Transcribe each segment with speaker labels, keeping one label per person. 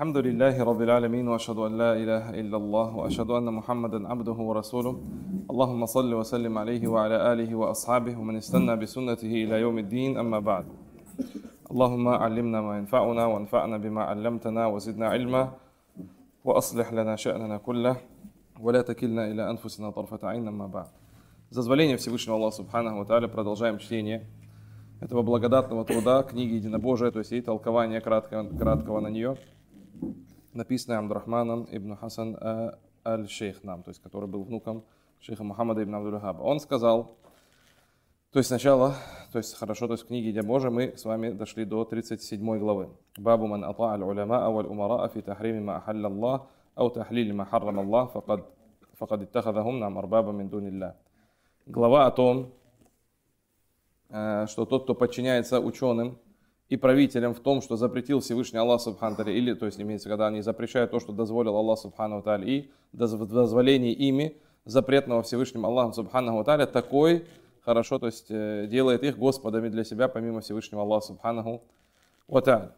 Speaker 1: الحمد لله رب العالمين واشهد ان لا اله الا الله واشهد ان محمدا عبده ورسوله اللهم صل وسلم عليه وعلى اله واصحابه ومن استنى بسنته الى يوم الدين اما بعد اللهم علمنا ما ينفعنا وانفعنا بما علمتنا وزدنا علما واصلح لنا شاننا كله ولا تكلنا الى انفسنا طرفه عين اما بعد За дозволение Всевышнего الله سبحانه وتعالى продолжаем чтение этого благодатного труда книги Единобожия, то есть и толкование краткого, краткого на нее – написанное Амдрахманом ибн Хасан э, аль Шейх нам, то есть который был внуком шейха Мухаммада ибн Абдуль-Хаба. Он сказал, то есть сначала, то есть хорошо, то есть в книге «Идя Божия» мы с вами дошли до 37 главы. «Бабу ман ата'а аль-уляма аваль умара фи тахриме ма ахалла Аллах, ау тахлили ма харрам Аллах, факад, факад иттахадахум нам арбаба мин дунилля». Глава о том, э, что тот, кто подчиняется ученым, и правителям в том, что запретил Всевышний Аллах Субхану или, то есть имеется, когда они запрещают то, что дозволил Аллах Субхану Таля, и в дозволении ими запретного Всевышним Аллахом Субхану тали, такой хорошо, то есть э, делает их господами для себя, помимо Всевышнего Аллаха Субхану Таля.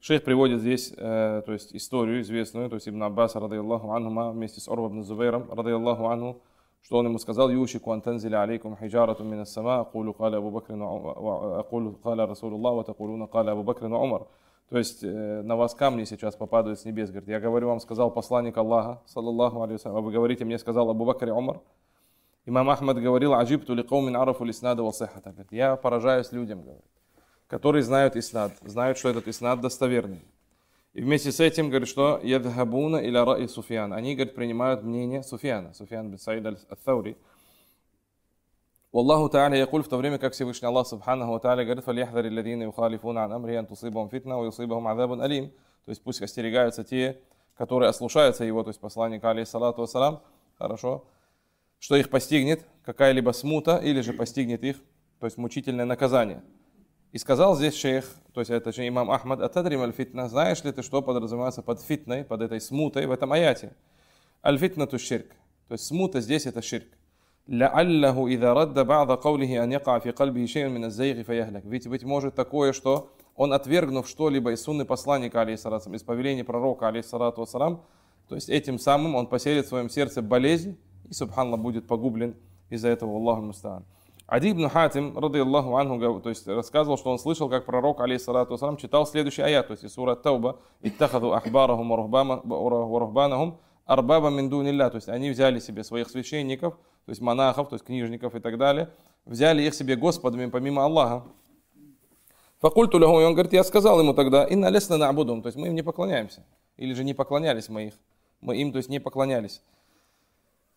Speaker 1: Шейх приводит здесь, э, то есть историю известную, то есть Ибн Аббас, радиаллаху анхума, вместе с Орбом Зубейром, радиаллаху анху, что он ему сказал, «Юшику антанзиля алейкум хиджарату мина сама, акулю каля Абу Бакр, акулю э, каля Расулуллах, ва такулуна каля Абу Бакр Умар». То есть э, на вас камни сейчас попадают с небес. Говорит, я говорю вам, сказал посланник Аллаха, саллаллаху алейхи а вы говорите, мне сказал Абу Бакр и Умар. Имам Ахмад говорил, «Аджиб тули каумин арафу лиснада васахата». Говорит, я поражаюсь людям, говорит, которые знают иснад, знают, что этот иснад достоверный. И вместе с этим, говорит, что «Ядхабуна или раи Суфиан». Они, говорит, принимают мнение Суфиана, Суфиан бин Саид аль-Таури. Аллаху Та'аля якуль, в то время как Всевышний Аллах Субханаху Та'аля говорит «Фалияхдари ладина юхалифуна ан амри ан тусибам фитна ва юсибахум азабун алим». То есть пусть остерегаются те, которые ослушаются его, то есть посланника, алейхиссалату вассалам, хорошо, что их постигнет какая-либо смута или же постигнет их, то есть мучительное наказание. И сказал здесь шейх, то есть это же имам Ахмад, «Атадрим аль-фитна» – знаешь ли ты, что подразумевается под фитной, под этой смутой в этом аяте? «Аль-фитна ту ширк» – то есть смута здесь – это ширк. «Ла'аллаху идha радда ба'да каулихи ан якаа фи кальбихи шейн мин аззайги фаяхляк». Ведь, быть может, такое, что он, отвергнув что-либо из сунны посланника, алейхиссалату из повеления пророка, алейхиссалату вассалам, то есть этим самым он поселит в своем сердце болезнь, и, субханаллах, будет погублен из-за этого, Аллаху мустаан. Ади ибн Хатим, рады Аллаху анху, то есть рассказывал, что он слышал, как пророк, алейхиссалату вассалам, читал следующий аят, то есть из сура Тауба, «Иттахаду ахбарахум варухбанахум арбаба миндунилля», то есть они взяли себе своих священников, то есть монахов, то есть книжников и так далее, взяли их себе господами помимо Аллаха. Факульту лягу, и он говорит, я сказал ему тогда, и налез на набудум то есть мы им не поклоняемся, или же не поклонялись мы их, мы им, то есть не поклонялись.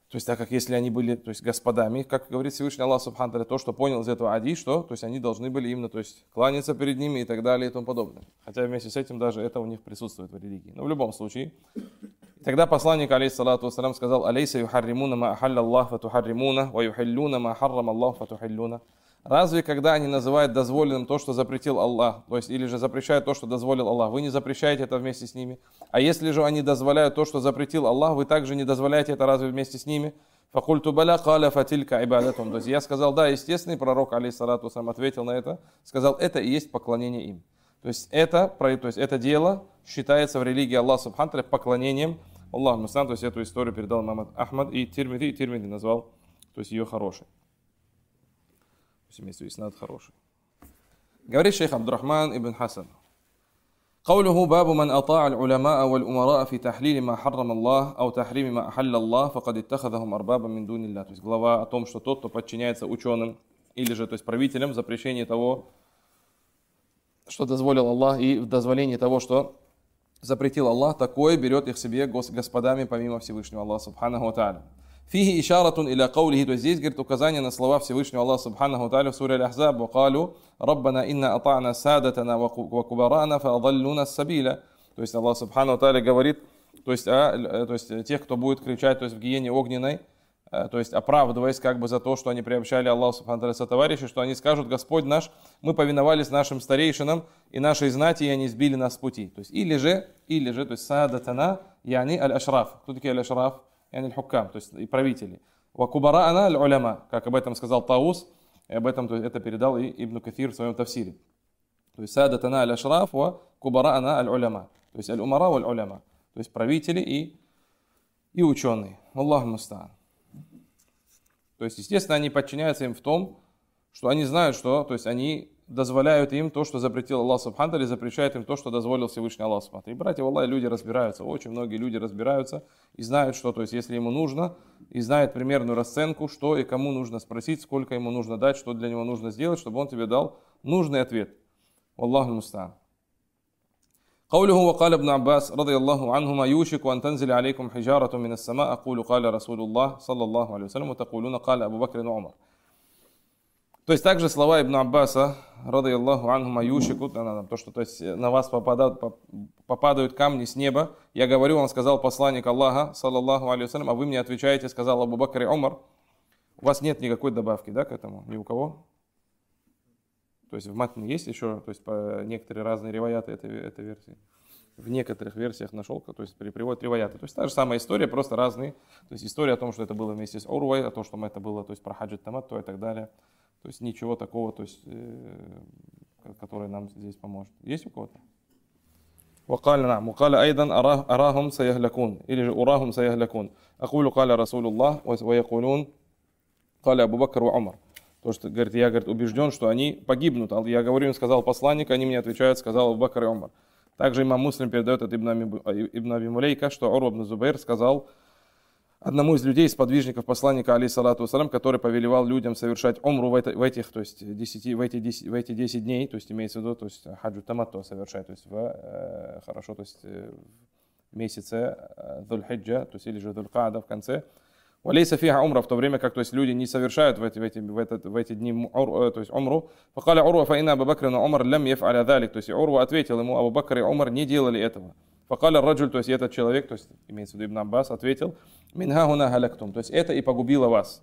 Speaker 1: То есть, так как если они были то есть, господами, как говорит Всевышний Аллах Субханталя, то, что понял из этого Ади, что то есть, они должны были именно то есть, кланяться перед ними и так далее и тому подобное. Хотя вместе с этим даже это у них присутствует в религии. Но в любом случае. Тогда посланник, алейхиссалату вассалям, сказал, «Алейса юхарримуна ма ахалля Аллах фатухарримуна, ва юхиллюна ма харрам Аллах фатухиллюна». Разве когда они называют дозволенным то, что запретил Аллах, то есть или же запрещают то, что дозволил Аллах, вы не запрещаете это вместе с ними? А если же они дозволяют то, что запретил Аллах, вы также не дозволяете это разве вместе с ними? Факульту баля каля фатилька ибадатун. То есть я сказал, да, естественный и пророк, алейсалату сам ответил на это, сказал, это и есть поклонение им. То есть это, то есть это дело считается в религии Аллаха Субхантра поклонением Аллаху. То есть эту историю передал Мамад Ахмад и Тирмиди, и Тирмиди назвал то есть ее хорошей семейству Иснад хороший. Говорит шейх Абдурахман ибн Хасан. قوله باب من أطاع العلماء والأمراء في تحليل ما حرم الله أو تحريم ما أحل الله فقد اتخذهم أربابا من دون الله. То есть глава о том, что тот, кто подчиняется ученым или же то есть правителям в запрещении того, что дозволил Аллах, и в дозволении того, что запретил Аллах, такое берет их себе господами помимо Всевышнего Аллаха Субханаху Тааля. Фихи ишаратун иля каулихи. То есть здесь, говорит, указание на слова Всевышнего Аллаха Субханаху Тааля в суре Аль-Ахзаб. «Вакалю раббана инна ата'на садатана ва кубарана сабиля». То есть Аллах Субханаху Тааля говорит, то есть, а, э, то есть э, тех, кто будет кричать, то есть в гиене огненной, э, то есть оправдываясь как бы за то, что они приобщали Аллаху Субхану со товарищи, что они скажут, Господь наш, мы повиновались нашим старейшинам и нашей знати, и они сбили нас с пути. То есть или же, или же, то есть садатана, яни аль-ашраф. Кто такие аль-ашраф? хукам, то есть и правители. Вакубара она уляма, как об этом сказал Таус, и об этом то есть, это передал и Ибн Кафир в своем тафсире. То есть сада садатана аль ашраф ва кубара она аль уляма. То есть аль умара валь уляма. То есть правители и, и ученые. Аллаху мустаан. То есть, естественно, они подчиняются им в том, что они знают, что то есть они дозволяют им то, что запретил Аллах Субхану, или запрещают им то, что дозволил Всевышний Аллах Субхану. И братья Аллах, люди разбираются, очень многие люди разбираются и знают, что, то есть, если ему нужно, и знают примерную расценку, что и кому нужно спросить, сколько ему нужно дать, что для него нужно сделать, чтобы он тебе дал нужный ответ. Аллаху мустан. قوله وقال ابن عباس رضي الله عنهما يوشك أن تنزل عليكم حجارة من السماء أقول قال رسول الله صلى الله عليه وسلم وتقولون قال أبو بكر وعمر то есть также слова Ибн Аббаса, рода Аллаху анхума юшику, то, что то есть, э, на вас попадают, попадают камни с неба. Я говорю, он сказал посланник Аллаха, саллаллаху алейхи а вы мне отвечаете, сказал Абу Бакр и Умар. У вас нет никакой добавки, да, к этому? Ни у кого? То есть в матне есть еще, то есть по некоторые разные ревояты этой, этой версии. В некоторых версиях нашел, то есть приводит ревояты. То есть та же самая история, просто разные. То есть история о том, что это было вместе с Урвой, о том, что это было, то есть про хаджит тамат, то и так далее. То есть ничего такого, то есть, э, который нам здесь поможет. Есть у кого-то? وقال نعم وقال أيضا أراه أراهم سيهلكون إلى أراهم سيهلكون أقول قال رسول الله ويقولون قال أبو بكر وعمر то, что, говорит, я, говорит, убежден, что они погибнут. Я говорю им, сказал посланник, они мне отвечают, сказал Абу Бакр и Умар. Также имам Муслим передает от Ибн Аби, э, Ибн Аби Мулейка, что Урва ибн Зубейр сказал, одному из людей, из подвижников посланника, алейсалату вассалам, который повелевал людям совершать омру в, это, в этих, то есть, 10, в, эти 10, в эти 10 дней, то есть, имеется в виду, то есть, хаджу тамато совершать, то есть, в, э, хорошо, то есть, э, месяце э, Дульхиджа, то есть, или же Дулькада в конце, Валейса фиха умра, в то время как то есть, люди не совершают в эти, в эти, в этот, в эти дни э, то есть, умру. Факаля Урва фаина Абу Бакрин Умар лям еф аля далик. То есть Урва ответил ему, Абу Бакр и Умар не делали этого. Факаля раджуль, то есть этот человек, то есть имеется в виду Ибн Аббас, ответил, минхагуна халяктум, то есть это и погубило вас.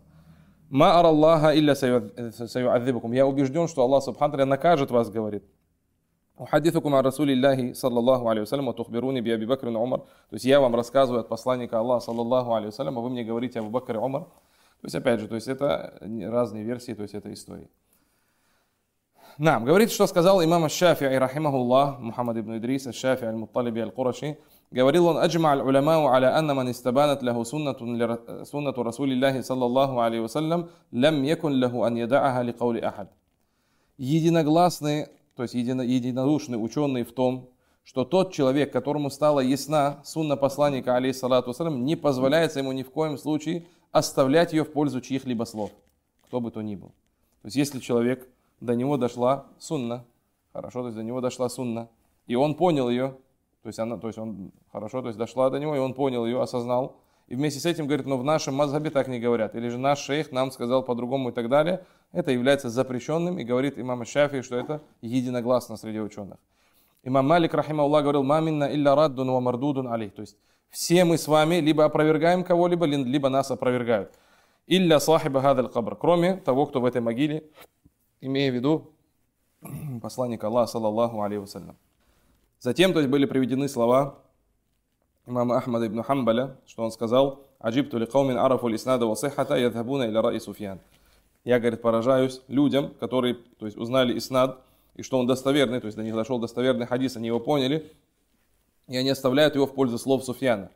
Speaker 1: Ма араллаха илля э, саюадзибукум. Я убежден, что Аллах Субхану накажет вас, говорит. Ухадитукум о Расуле Аллахи, саллаллаху алейхи вассаляму, тухбируни би Аби Бакр Умар. То есть я вам рассказываю от посланника Аллаха, саллаллаху алейхи вассаляму, а вы мне говорите Абу Бакр Умар. То есть опять же, то есть это разные версии, то есть этой истории. Нам говорит, что сказал имам Шафи'и, рахимахуллах, Мухаммад ибн Идрис, Шафи'и аль-Мутталиби аль-Кураши, говорил он, «Аджма аль-уламау аля анна ман истабанат лаху суннату, суннату Расулиллахи саллаллаху алейхи вассалям, лям якун лаху ан ядааха ли каули ахад». Единогласные, то есть едино, единодушные ученые в том, что тот человек, которому стала ясна сунна посланника, алейхиссалату вассалям, не позволяется ему ни в коем случае оставлять ее в пользу чьих-либо слов, кто бы то ни был. То есть если человек до него дошла сунна. Хорошо, то есть до него дошла сунна. И он понял ее. То есть, она, то есть он хорошо, то есть дошла до него, и он понял ее, осознал. И вместе с этим говорит, но ну, в нашем мазхабе так не говорят. Или же наш шейх нам сказал по-другому и так далее. Это является запрещенным. И говорит имам Шафи, что это единогласно среди ученых. Имам Малик, рахимауллах, говорил, "Мамина илля раддун ва мардудун алей». То есть все мы с вами либо опровергаем кого-либо, либо нас опровергают. «Илля сахиба гадаль кабр». Кроме того, кто в этой могиле имея в виду посланника Аллаха, саллаллаху алейхи вассалям. Затем то есть, были приведены слова имама Ахмада ибн Хамбаля, что он сказал, «Аджибту ли каумин арафу лиснада ва сихата ядхабуна или раи суфьян». Я, говорит, поражаюсь людям, которые то есть, узнали иснад, и что он достоверный, то есть до них дошел достоверный хадис, они его поняли, и они оставляют его в пользу слов Суфьяна.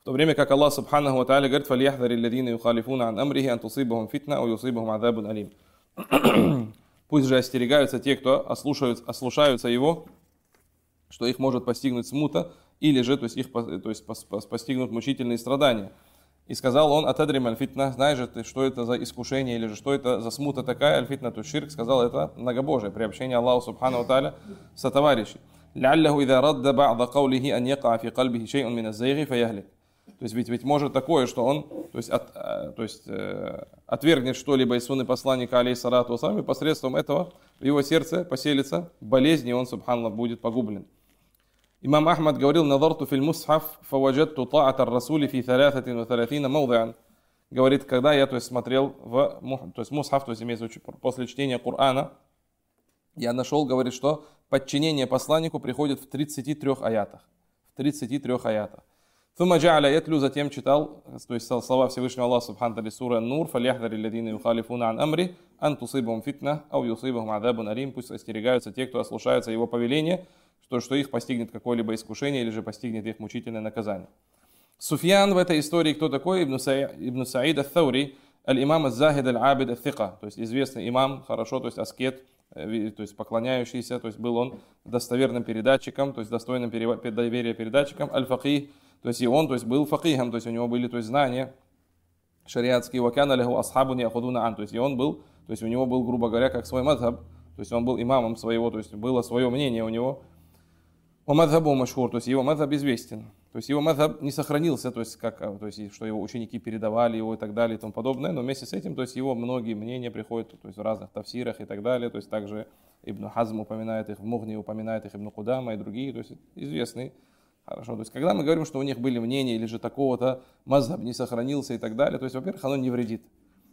Speaker 1: В то время как Аллах Субханаху Ва Тааля говорит, «Фалияхдари ладина юхалифуна ан амрихи ан тусибахум фитна, а юсибахум азабун алим». Пусть же остерегаются те, кто ослушаются, ослушаются его, что их может постигнуть смута, или же то есть их то есть, постигнут мучительные страдания. И сказал он, «Атадрим альфитна, знаешь же ты, что это за искушение, или же что это за смута такая, альфитна туширк, сказал это многобожие, приобщение Аллаху Субхану Таля со товарищей. لعله إذا رد بعض قوله أن يقع في قلبه شيء من الزيغ فيهلك то есть ведь, ведь может такое, что он то есть, от, э, то есть, э, отвергнет что-либо из сунны посланника, алейсарату сами посредством этого в его сердце поселится болезнь, и он, субханаллах, будет погублен. Имам Ахмад говорил, «Назарту филь мусхаф фаваджатту та'ат ар-расули фи талятатин ва талятина мауда'ан». Говорит, когда я то есть, смотрел в то есть, мусхаф, то есть имеется после чтения Корана, я нашел, говорит, что подчинение посланнику приходит в 33 аятах. В 33 аятах. Тума джа'аля ятлю, затем читал, э, то есть слова Всевышнего Аллаха Субхану Тали Нур, фалияхдари ладина юхалифуна ан амри, ан тусыбам фитна, ау юсыбам адабу нарим, пусть остерегаются те, кто ослушаются его повеления, что, что их постигнет какое-либо искушение или же постигнет их мучительное наказание. Суфьян в этой истории кто такой? Ибн, Саид Ат-Таури, аль-имам Аз-Захид Аль-Абид Ат-Тика, то есть известный имам, хорошо, то есть аскет, э, то есть поклоняющийся, то есть был он достоверным передатчиком, то есть достойным доверия передатчиком, аль-факих, то есть и он то есть, был факихом, то есть у него были то есть, знания шариатские. Вакана леху асхабу не ан. То есть и он был, то есть у него был, грубо говоря, как свой мадхаб. То есть он был имамом своего, то есть было свое мнение у него. Мадхабу Машхур, то есть его мадхаб известен. То есть его мадхаб не сохранился, то есть, как, то есть что его ученики передавали его и так далее и тому подобное, но вместе с этим то есть его многие мнения приходят то есть, в разных тафсирах и так далее. То есть также Ибн Хазм упоминает их в Мухне, упоминает их Ибн Кудама и другие, то есть известные Хорошо, то есть когда мы говорим, что у них были мнения или же такого-то мазаб не сохранился и так далее, то есть, во-первых, оно не вредит.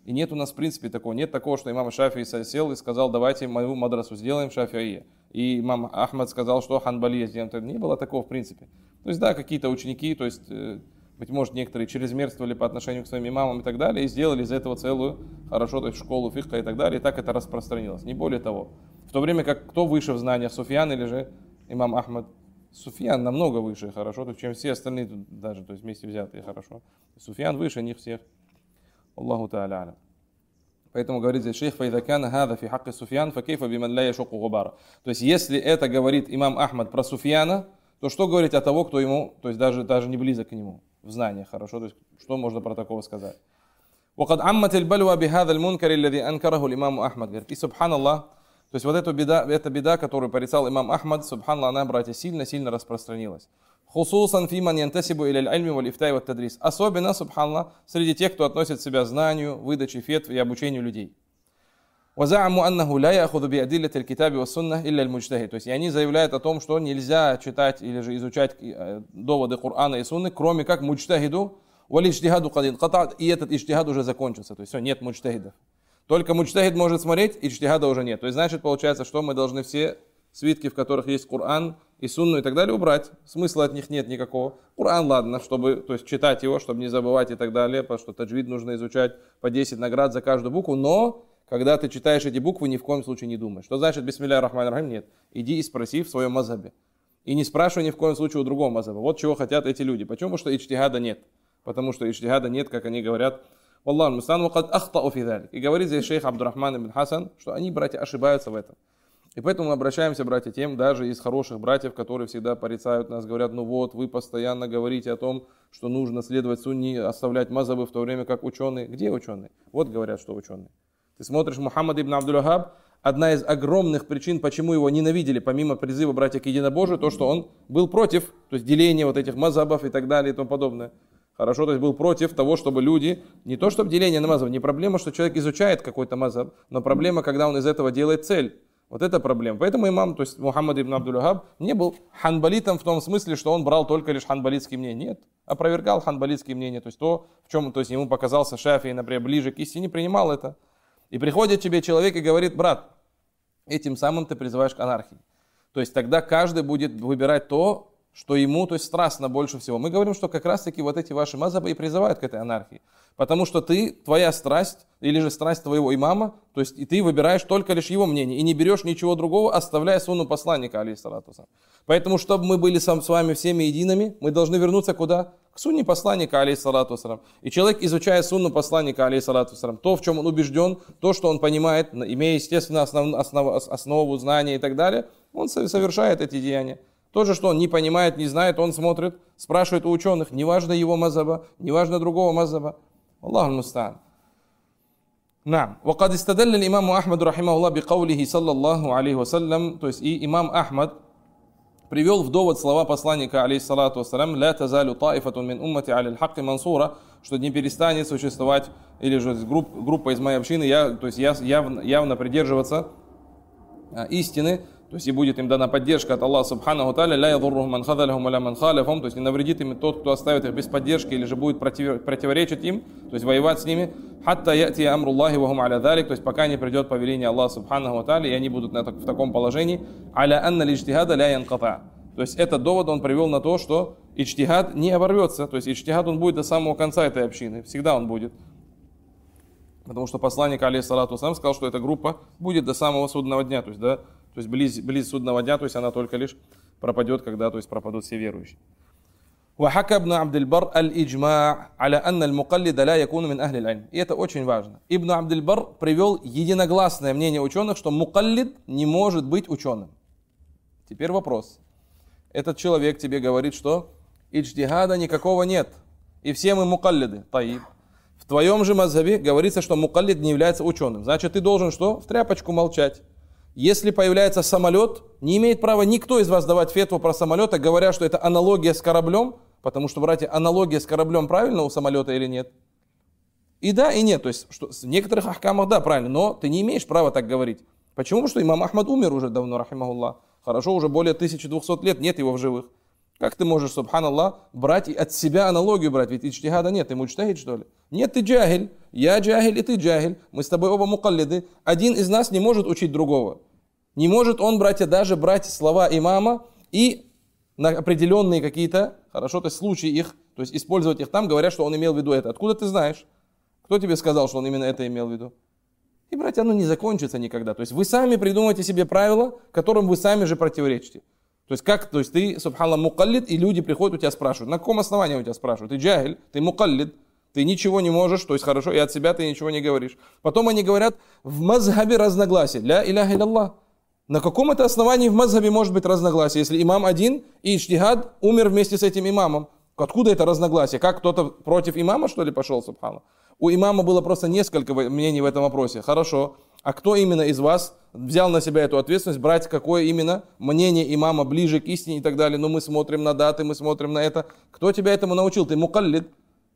Speaker 1: И нет у нас в принципе такого, нет такого, что имам Шафии сел и сказал, давайте мою мадрасу сделаем Шафии. И имам Ахмад сказал, что Ханбали сделаем. Не было такого в принципе. То есть да, какие-то ученики, то есть э, быть может, некоторые чрезмерствовали по отношению к своим имамам и так далее, и сделали из этого целую хорошо, то есть школу фихка и так далее, и так это распространилось, не более того. В то время как кто выше в знаниях, Суфьян или же имам Ахмад? Суфьян намного выше хорошо, чем все остальные тут даже, то есть вместе взятые хорошо. Суфьян выше них всех. Аллаху Та'аля. Поэтому говорит здесь шейх, «Файдакана хада фи хакки суфьян, факейфа биман ля яшуку губара». То есть, если это говорит имам Ахмад про суфьяна, то что говорить о того, кто ему, то есть даже, даже не близок к нему в знаниях, хорошо? То есть, что можно про такого сказать? وقد عمت البلوى بهذا المنكر الذي أنكره الإمام أحمد. и субханаллах, то есть вот эта беда, эта беда, которую порицал имам Ахмад, субханаллах, она, братья, сильно-сильно распространилась. Хусусан фиман янтасибу иля альми валь ифтай ват тадрис. Особенно, субханаллах, среди тех, кто относит себя знанию, выдаче фетв и обучению людей. وزعموا أنه لا يأخذ بأدلة الكتاب والسنة إلا المجتهد. То есть, и они заявляют о том, что нельзя читать или же изучать э, доводы Корана и Сунны, кроме как муджтахиду, валиштихаду кадин катат, и этот иштихад уже закончился. То есть, все, нет муджтахидов. Только мучтахид может смотреть, и чтихада уже нет. То есть, значит, получается, что мы должны все свитки, в которых есть Коран и Сунну и так далее, убрать. Смысла от них нет никакого. Коран, ладно, чтобы, то есть читать его, чтобы не забывать и так далее, потому что таджвид нужно изучать по 10 наград за каждую букву, но когда ты читаешь эти буквы, ни в коем случае не думай. Что значит бисмилля рахман рахим? Нет. Иди и спроси в своем мазабе. И не спрашивай ни в коем случае у другого мазаба. Вот чего хотят эти люди. Почему? Потому что ичтихада нет. Потому что ичтихада нет, как они говорят, Валлаху мустан вакад ахтау фи И говорит здесь шейх Абдурахман ибн Хасан, что они, братья, ошибаются в этом. И поэтому мы обращаемся, братья, тем, даже из хороших братьев, которые всегда порицают нас, говорят, ну вот, вы постоянно говорите о том, что нужно следовать сунни, оставлять мазабы, в то время как ученые. Где ученые? Вот говорят, что ученые. Ты смотришь, Мухаммад ибн Абдул-Ахаб, одна из огромных причин, почему его ненавидели, помимо призыва братья к единобожию, то, что он был против, то есть деления вот этих мазабов и так далее и тому подобное. Хорошо, то есть был против того, чтобы люди, не то чтобы деление намазов. не проблема, что человек изучает какой-то мазхаб, но проблема, когда он из этого делает цель. Вот это проблема. Поэтому имам, то есть Мухаммад ибн абдул не был ханбалитом в том смысле, что он брал только лишь ханбалитские мнения. Нет, опровергал ханбалитские мнения. То есть то, в чем то есть ему показался Шафи, например, ближе к истине, принимал это. И приходит тебе человек и говорит, брат, этим самым ты призываешь к анархии. То есть тогда каждый будет выбирать то, что ему, то есть страстно больше всего. Мы говорим, что как раз-таки вот эти ваши мазабы и призывают к этой анархии. Потому что ты, твоя страсть, или же страсть твоего имама, то есть и ты выбираешь только лишь его мнение, и не берешь ничего другого, оставляя сунну посланника, алейхиссалату Поэтому, чтобы мы были сам, с вами всеми едиными, мы должны вернуться куда? К сунне посланника, алейхиссалату И человек, изучая сунну посланника, алейхиссалату то, в чем он убежден, то, что он понимает, имея, естественно, основ, основ, основу знания и так далее, он совершает эти деяния. То же, что он не понимает, не знает, он смотрит, спрашивает у ученых, неважно его мазаба, неважно другого мазаба. Аллах мустан. Нам. وقد استدل الإمام أحمد رحمه الله بقوله صلى الله عليه وسلم то есть и имам Ахмад привел в довод слова посланника алейхиссалату вассалям «Ля тазалю таифатун мин уммати аль хакки мансура» что не перестанет существовать или же групп, группа из моей общины, я, то есть я, яв, явно придерживаться а, истины, то есть и будет им дана поддержка от Аллаха Субхану Таля, ля ядурруху ман хазалихум аля ман то есть не навредит им тот, кто оставит их без поддержки или же будет противоречить им, то есть воевать с ними, хатта яти амру Аллахи вахум то есть пока не придет повеление Аллаха Субхану Таля, и они будут на, в таком положении, аля анна лиштихада ля янката. То есть этот довод он привел на то, что ичтихад не оборвется, то есть ичтихад он будет до самого конца этой общины, всегда он будет. Потому что посланник, алейхиссалату сам сказал, что эта группа будет до самого судного дня, то есть до да, то есть близ, близ судного дня, то есть она только лишь пропадет, когда то есть пропадут все верующие. وحكى ابن عبد البر الإجماع على أن المقلد لا يكون من أهل العلم. И это очень важно. Ибн Абд аль-Бар привел единогласное мнение ученых, что мукаллид не может быть ученым. Теперь вопрос. Этот человек тебе говорит, что идждихада никакого нет. И все мы мукаллиды. Таиб. В твоем же мазхабе говорится, что мукаллид не является ученым. Значит, ты должен что? В тряпочку молчать. Если появляется самолет, не имеет права никто из вас давать фетву про самолета, говоря, что это аналогия с кораблем, потому что, братья, аналогия с кораблем правильно у самолета или нет? И да, и нет. То есть что, в некоторых ахкамах да, правильно, но ты не имеешь права так говорить. Почему? Потому что имам Ахмад умер уже давно, рахимахуллах. Хорошо, уже более 1200 лет нет его в живых. Как ты можешь, субханаллах, брать и от себя аналогию брать? Ведь ичтихада нет, ты мучтахид что ли? Нет, ты джагель, я джагель и ты джагель. Мы с тобой оба мукаллиды. Один из нас не может учить другого. Не может он, братья, даже брать слова имама и на определенные какие-то, хорошо, то есть случаи их, то есть использовать их там, говоря, что он имел в виду это. Откуда ты знаешь? Кто тебе сказал, что он именно это имел в виду? И, братья, оно не закончится никогда. То есть вы сами придумайте себе правила, которым вы сами же противоречите. То есть как, то есть ты, субханаллах, мукаллид, и люди приходят, у тебя спрашивают. На каком основании у тебя спрашивают? Ты джагель, ты мукаллид, ты ничего не можешь, то есть хорошо, и от себя ты ничего не говоришь. Потом они говорят, в мазхабе разногласие Ля иляха иляллах. На каком это основании в мазхабе может быть разногласие, если имам один и ичтихад умер вместе с этим имамом? Откуда это разногласие? Как кто-то против имама, что ли, пошел, субханаллах? У имама было просто несколько мнений в этом вопросе. Хорошо, а кто именно из вас взял на себя эту ответственность, брать какое именно мнение имама ближе к истине и так далее. Но ну, мы смотрим на даты, мы смотрим на это. Кто тебя этому научил? Ты мукаллид.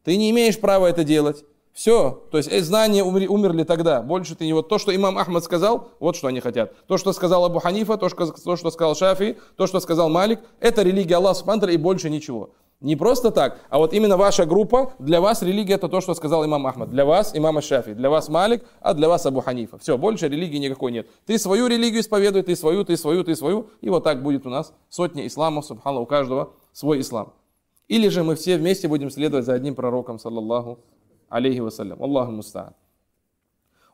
Speaker 1: Ты не имеешь права это делать. Все. То есть э, знания умерли, умерли тогда. Больше ты не... Вот то, что имам Ахмад сказал, вот что они хотят. То, что сказал Абу Ханифа, то, что, то, что сказал Шафи, то, что сказал Малик, это религия Аллаха Субхану и больше ничего. Не просто так, а вот именно ваша группа, для вас религия это то, что сказал имам Ахмад, для вас имам Шафи, для вас Малик, а для вас Абу Ханифа. Все, больше религии никакой нет. Ты свою религию исповедуй, ты свою, ты свою, ты свою, и вот так будет у нас сотни исламов, субхана, у каждого свой ислам. Или же мы все вместе будем следовать за одним пророком, саллаллаху алейхи вассалям. Аллаху мустаан.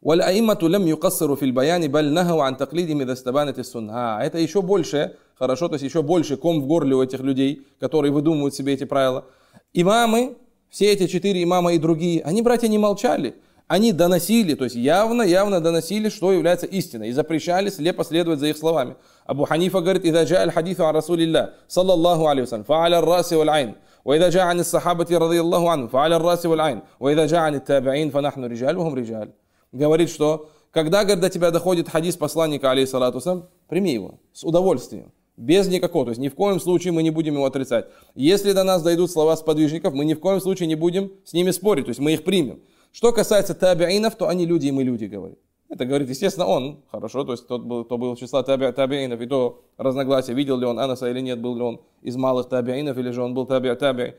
Speaker 1: والأئمة لم يقصروا في البيان بل نهوا عن تقليدهم إذا استبانت السنة. Это еще больше хорошо, то есть еще больше ком в горле у этих людей, которые выдумывают себе эти правила. Имамы, все эти четыре имама и другие, они, братья, не молчали. Они доносили, то есть явно-явно доносили, что является истиной, и запрещали слепо следовать за их словами. Абу Ханифа говорит, «Иза джа аль хадифу а Расулилля, саллаллаху алейхи вассалям, фа'аля раси валь айн». وإذا جاء عن الصحابة رضي الله عنهم فعلى الرأس والعين وإذا جاء عن التابعين فنحن رجال وهم رجال говорит, что когда, когда до тебя доходит хадис посланника, алейхиссалату прими его с удовольствием. Без никакого, то есть ни в коем случае мы не будем его отрицать. Если до нас дойдут слова сподвижников, мы ни в коем случае не будем с ними спорить, то есть мы их примем. Что касается табиаинов, то они люди, и мы люди, говорит. Это говорит, естественно, он, хорошо, то есть тот был, кто был числа таби, табиинов, и то разногласие, видел ли он Анаса или нет, был ли он из малых табиаинов или же он был таби, таби.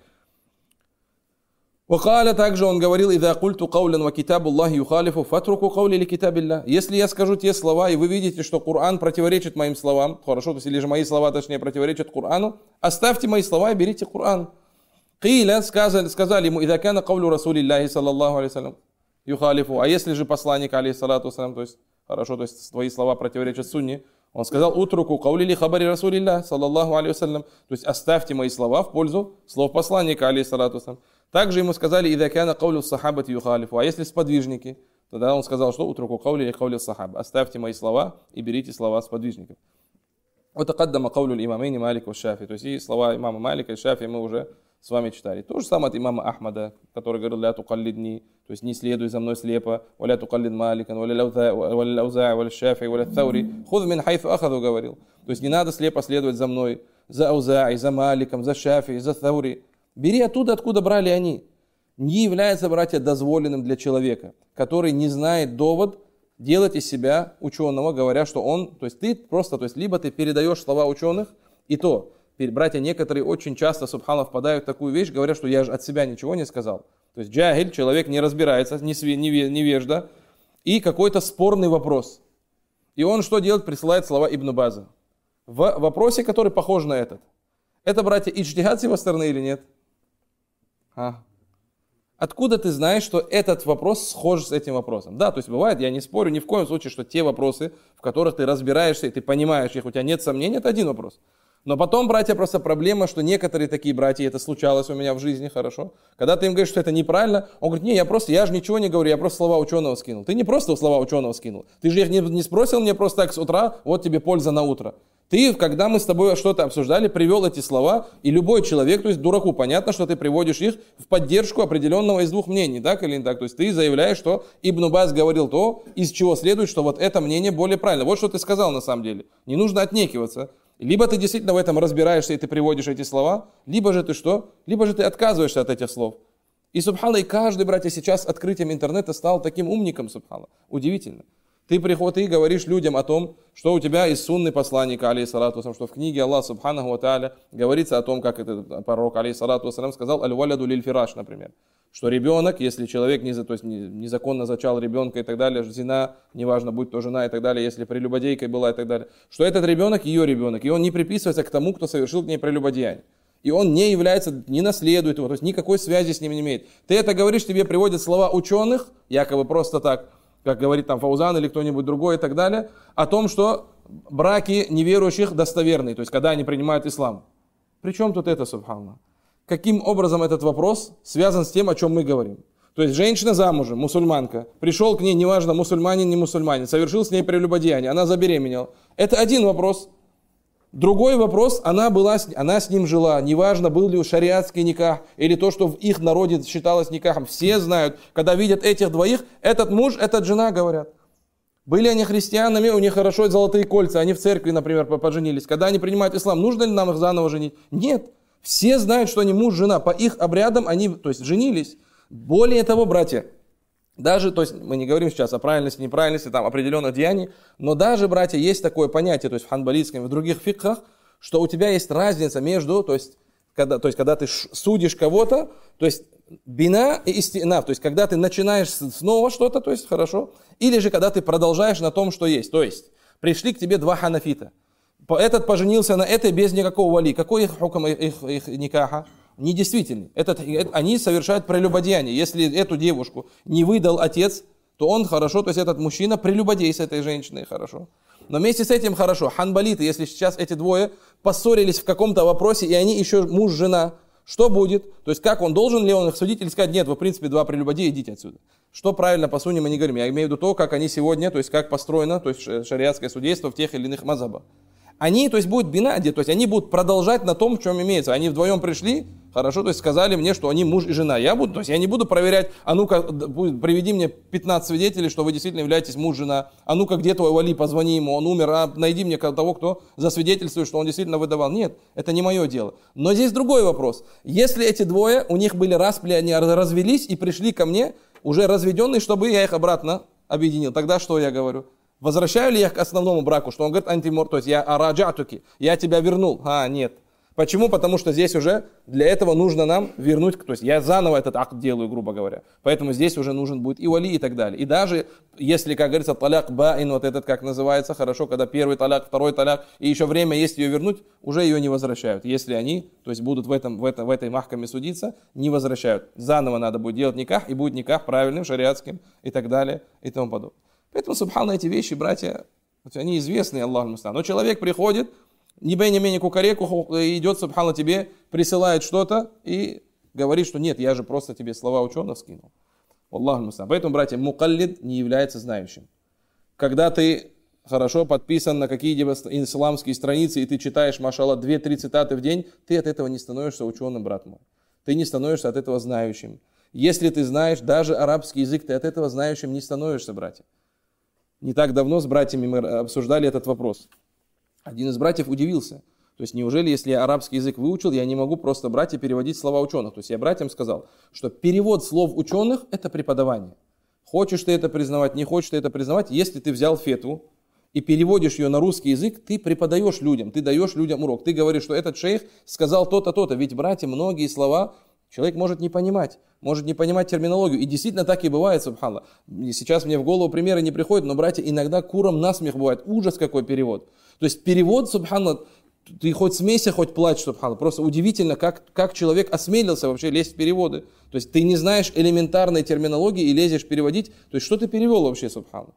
Speaker 1: Вакаля также он говорил, «Ида культу каулен ва китабу Аллахи юхалифу фатруку каули или китабилля». Если я скажу те слова, и вы видите, что Коран противоречит моим словам, хорошо, то есть, или же мои слова, точнее, противоречат Корану, оставьте мои слова и берите Коран. Киля сказали, сказали ему, «Ида кана каулю Расулиллахи саллаллаху алейсалям юхалифу». А если же посланник, алейсалату салям, то есть, хорошо, то есть, твои слова противоречат сунне, он сказал, «Утруку каулили хабари Расулилля, саллаллаху алейсалям». То есть, оставьте мои слова в пользу слов посланника, алейсалату салям. Также ему сказали, «Идакяна каулю сахабати юхалифу». А если сподвижники, тогда он сказал, что «Утруку каули или каули сахаб». Оставьте мои слова и берите слова сподвижников. «Утакаддама каулю имамейни Малика шафи». То есть и слова имама Малика и шафи мы уже с вами читали. То же самое от имама Ахмада, который говорил «Ля тукаллидни», то есть «Не следуй за мной слепо», «Валя тукаллид маликан», «Валя лауза», «Валя шафи», «Валя таури», «Худ мин хайфу ахаду» говорил. То есть не надо слепо следовать за мной, за Аузаи, за Маликом, за Шафи, за Таури. Бери оттуда, откуда брали они. Не является, братья, дозволенным для человека, который не знает довод, делать из себя ученого, говоря, что он, то есть ты просто, то есть либо ты передаешь слова ученых, и то, братья некоторые очень часто, субхана, впадают в такую вещь, говорят, что я же от себя ничего не сказал. То есть джагиль, человек не разбирается, невежда, и какой-то спорный вопрос. И он что делает? Присылает слова Ибн База. В вопросе, который похож на этот. Это, братья, иджтихад с его стороны или нет? А? Откуда ты знаешь, что этот вопрос схож с этим вопросом? Да, то есть бывает, я не спорю ни в коем случае, что те вопросы, в которых ты разбираешься и ты понимаешь их, у тебя нет сомнений, это один вопрос. Но потом, братья, просто проблема, что некоторые такие братья, это случалось у меня в жизни, хорошо. Когда ты им говоришь, что это неправильно, он говорит, не, я просто, я же ничего не говорю, я просто слова ученого скинул. Ты не просто слова ученого скинул. Ты же их не, не спросил мне просто так с утра, вот тебе польза на утро. Ты, когда мы с тобой что-то обсуждали, привел эти слова, и любой человек, то есть дураку, понятно, что ты приводишь их в поддержку определенного из двух мнений, так или не так? То есть ты заявляешь, что Ибн Баз говорил то, из чего следует, что вот это мнение более правильно. Вот что ты сказал на самом деле. Не нужно отнекиваться. Либо ты действительно в этом разбираешься, и ты приводишь эти слова, либо же ты что? Либо же ты отказываешься от этих слов. И, субхана, и каждый, братья, сейчас открытием интернета стал таким умником, субхана. Удивительно. Ты приходишь и говоришь людям о том, что у тебя из сунны посланника, алейхиссалату что в книге Аллах Субханаху Тааля говорится о том, как этот пророк, алейхиссалату вассалам, сказал «Аль-валяду лиль-фираш», например. Что ребенок, если человек не, то есть незаконно зачал ребенка и так далее, жена неважно, будь то жена и так далее, если прелюбодейкой была и так далее, что этот ребенок ее ребенок, и он не приписывается к тому, кто совершил к ней прелюбодеяние и он не является, не наследует его, то есть никакой связи с ним не имеет. Ты это говоришь, тебе приводят слова ученых, якобы просто так, как говорит там Фаузан или кто-нибудь другой и так далее, о том, что браки неверующих достоверны, то есть когда они принимают ислам. Причем тут это, субханна? Каким образом этот вопрос связан с тем, о чем мы говорим? То есть женщина замужем, мусульманка, пришел к ней, неважно, мусульманин, не мусульманин, совершил с ней прелюбодеяние, она забеременела. Это один вопрос. Другой вопрос, она, была, она с ним жила, неважно, был ли у шариатский никах или то, что в их народе считалось никахом. Все знают, когда видят этих двоих, этот муж, эта жена, говорят. Были они христианами, у них хорошо золотые кольца, они в церкви, например, поженились. Когда они принимают ислам, нужно ли нам их заново женить? Нет. Все знают, что они муж, жена. По их обрядам они, то есть, женились. Более того, братья, даже, то есть мы не говорим сейчас о правильности, неправильности там, определенных деяний, но даже, братья, есть такое понятие, то есть в ханбалийском и в других фикхах, что у тебя есть разница между, то есть когда, то есть, когда ты судишь кого-то, то есть бина и истина, то есть когда ты начинаешь снова что-то, то есть хорошо, или же когда ты продолжаешь на том, что есть. То есть пришли к тебе два ханафита, этот поженился на этой без никакого вали. Какой их хукам их, их, их никаха? недействительны. Этот, они совершают прелюбодеяние. Если эту девушку не выдал отец, то он хорошо, то есть этот мужчина прелюбодей с этой женщиной хорошо. Но вместе с этим хорошо. Ханбалиты, если сейчас эти двое поссорились в каком-то вопросе, и они еще муж-жена, что будет? То есть как он, должен ли он их судить или сказать, нет, вы в принципе два прелюбодея, идите отсюда. Что правильно по сунне мы не говорим. Я имею в виду то, как они сегодня, то есть как построено, то есть шариатское судейство в тех или иных мазабах. Они, то есть, будут бинади, то есть, они будут продолжать на том, в чем имеется. Они вдвоем пришли, хорошо, то есть, сказали мне, что они муж и жена. Я буду, то есть, я не буду проверять, а ну-ка, приведи мне 15 свидетелей, что вы действительно являетесь муж и жена. А ну-ка, где твой Вали, позвони ему, он умер, а найди мне того, кто засвидетельствует, что он действительно выдавал. Нет, это не мое дело. Но здесь другой вопрос. Если эти двое, у них были распли, они развелись и пришли ко мне, уже разведенные, чтобы я их обратно объединил. Тогда что я говорю? Возвращаю ли я к основному браку, что он говорит антимор, то есть я араджатуки, я тебя вернул. А, нет. Почему? Потому что здесь уже для этого нужно нам вернуть, то есть я заново этот акт делаю, грубо говоря. Поэтому здесь уже нужен будет и вали и так далее. И даже если, как говорится, таляк баин, вот этот как называется, хорошо, когда первый таляк, второй таляк, и еще время есть ее вернуть, уже ее не возвращают. Если они, то есть будут в, этом, в, этом, в этой махкаме судиться, не возвращают. Заново надо будет делать никак и будет никак правильным, шариатским и так далее и тому подобное. Поэтому, субханно, эти вещи, братья, они известны, Аллах Но человек приходит, не менее менее кукареку, э, идет, субханно, тебе, присылает что-то и говорит, что нет, я же просто тебе слова ученых скинул. Аллах Поэтому, братья, мукаллид не является знающим. Когда ты хорошо подписан на какие-либо исламские страницы, и ты читаешь, машала 2-3 цитаты в день, ты от этого не становишься ученым, брат мой. Ты не становишься от этого знающим. Если ты знаешь даже арабский язык, ты от этого знающим не становишься, братья. Не так давно с братьями мы обсуждали этот вопрос. Один из братьев удивился. То есть неужели, если я арабский язык выучил, я не могу просто брать и переводить слова ученых? То есть я братьям сказал, что перевод слов ученых – это преподавание. Хочешь ты это признавать, не хочешь ты это признавать, если ты взял фетву и переводишь ее на русский язык, ты преподаешь людям, ты даешь людям урок. Ты говоришь, что этот шейх сказал то-то, то-то. Ведь, братья, многие слова Человек может не понимать, может не понимать терминологию. И действительно так и бывает, субханла. Сейчас мне в голову примеры не приходят, но, братья, иногда курам насмех бывает. Ужас какой перевод. То есть перевод, субханла, ты хоть смейся, хоть плачь, субханла. Просто удивительно, как, как человек осмелился вообще лезть в переводы. То есть ты не знаешь элементарной терминологии и лезешь переводить. То есть что ты перевел вообще, субханла?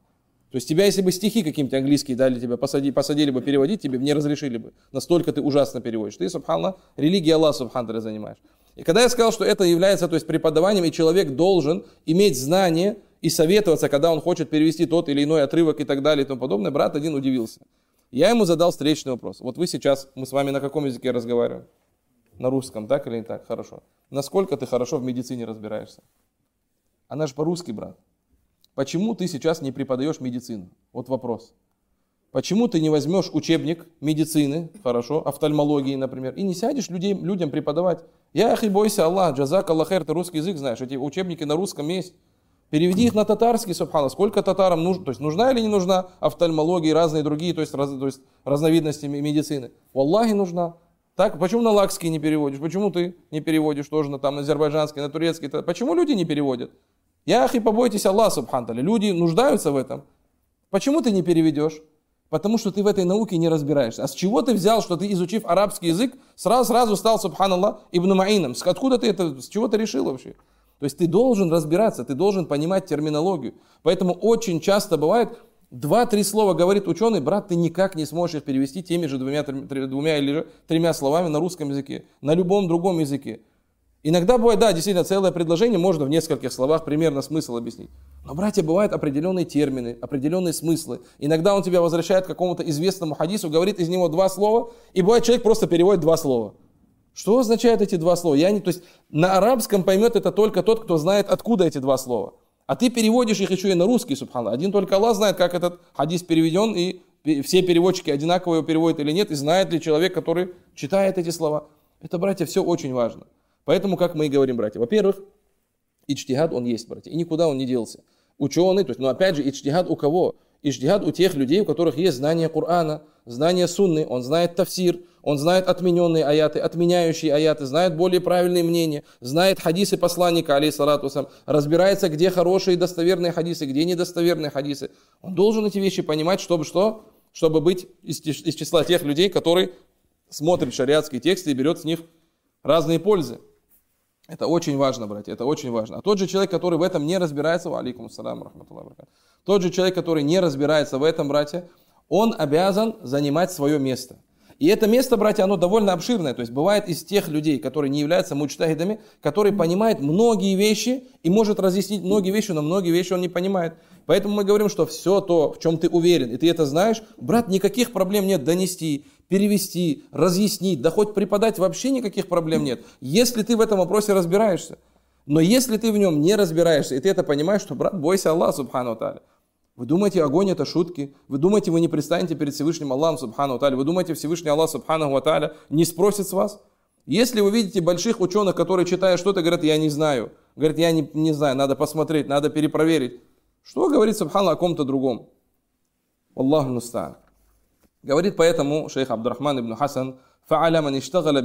Speaker 1: То есть тебя, если бы стихи какие то английские дали тебе, посадили, посадили бы переводить, тебе не разрешили бы. Настолько ты ужасно переводишь. Ты, субханла, религия Аллаха, субханта, занимаешь. И когда я сказал, что это является то есть, преподаванием, и человек должен иметь знание и советоваться, когда он хочет перевести тот или иной отрывок и так далее и тому подобное, брат один удивился. Я ему задал встречный вопрос. Вот вы сейчас, мы с вами на каком языке разговариваем? На русском, так или не так? Хорошо. Насколько ты хорошо в медицине разбираешься? Она же по-русски, брат. Почему ты сейчас не преподаешь медицину? Вот вопрос. Почему ты не возьмешь учебник медицины, хорошо, офтальмологии, например, и не сядешь людей, людям преподавать? Я и бойся Аллах, джазак Аллахер, ты русский язык знаешь, эти учебники на русском есть. Переведи их на татарский, субхана, сколько татарам нужно, то есть нужна или не нужна офтальмология и разные другие, то есть, раз, то есть разновидности медицины. У Аллахи нужна. Так, почему на лакский не переводишь? Почему ты не переводишь тоже на, там, на азербайджанский, на турецкий? Почему люди не переводят? Ях и побойтесь Аллаха, субханталя. Люди нуждаются в этом. Почему ты не переведешь? Потому что ты в этой науке не разбираешься. А с чего ты взял, что ты, изучив арабский язык, сразу-сразу стал, субханаллах, ибн Маином? Откуда ты это, с чего ты решил вообще? То есть ты должен разбираться, ты должен понимать терминологию. Поэтому очень часто бывает, два-три слова говорит ученый, брат, ты никак не сможешь их перевести теми же двумя, три, двумя или тремя словами на русском языке, на любом другом языке. Иногда бывает, да, действительно, целое предложение можно в нескольких словах примерно смысл объяснить. Но, братья, бывают определенные термины, определенные смыслы. Иногда он тебя возвращает к какому-то известному хадису, говорит из него два слова, и бывает, человек просто переводит два слова. Что означают эти два слова? Я не, то есть на арабском поймет это только тот, кто знает, откуда эти два слова. А ты переводишь их еще и на русский, субхана. Один только Аллах знает, как этот хадис переведен, и все переводчики одинаково его переводят или нет, и знает ли человек, который читает эти слова. Это, братья, все очень важно. Поэтому, как мы и говорим, братья, во-первых, ичтигад он есть, братья, и никуда он не делся. Ученый, то есть, но ну, опять же, ичтигад у кого? Ичтигад у тех людей, у которых есть знание Корана, знание сунны, он знает тафсир, он знает отмененные аяты, отменяющие аяты, знает более правильные мнения, знает хадисы посланника, алейсалату сам, разбирается, где хорошие достоверные хадисы, где недостоверные хадисы. Он должен эти вещи понимать, чтобы что? Чтобы быть из, из числа тех людей, которые смотрят шариатские тексты и берет с них разные пользы. Это очень важно, братья, это очень важно. А тот же человек, который в этом не разбирается, алейкум ассалам, рахматуллах, тот же человек, который не разбирается в этом, братья, он обязан занимать свое место. И это место, братья, оно довольно обширное. То есть бывает из тех людей, которые не являются мучтахидами, которые понимают многие вещи и может разъяснить многие вещи, но многие вещи он не понимает. Поэтому мы говорим, что все то, в чем ты уверен, и ты это знаешь, брат, никаких проблем нет донести, перевести, разъяснить, да хоть преподать вообще никаких проблем нет, если ты в этом вопросе разбираешься. Но если ты в нем не разбираешься, и ты это понимаешь, что, брат, бойся Аллаха, субхану таля. Вы думаете, огонь это шутки? Вы думаете, вы не предстанете перед Всевышним Аллахом, субхану таля? Вы думаете, Всевышний Аллах, субхану таля, не спросит с вас? Если вы видите больших ученых, которые читают что-то, говорят, я не знаю. Говорят, я не, не знаю, надо посмотреть, надо перепроверить. Что говорит Субхану о ком-то другом? Аллаху мустан. Говорит поэтому шейх Абдурахман ибн Хасан, فعلى من اشتغل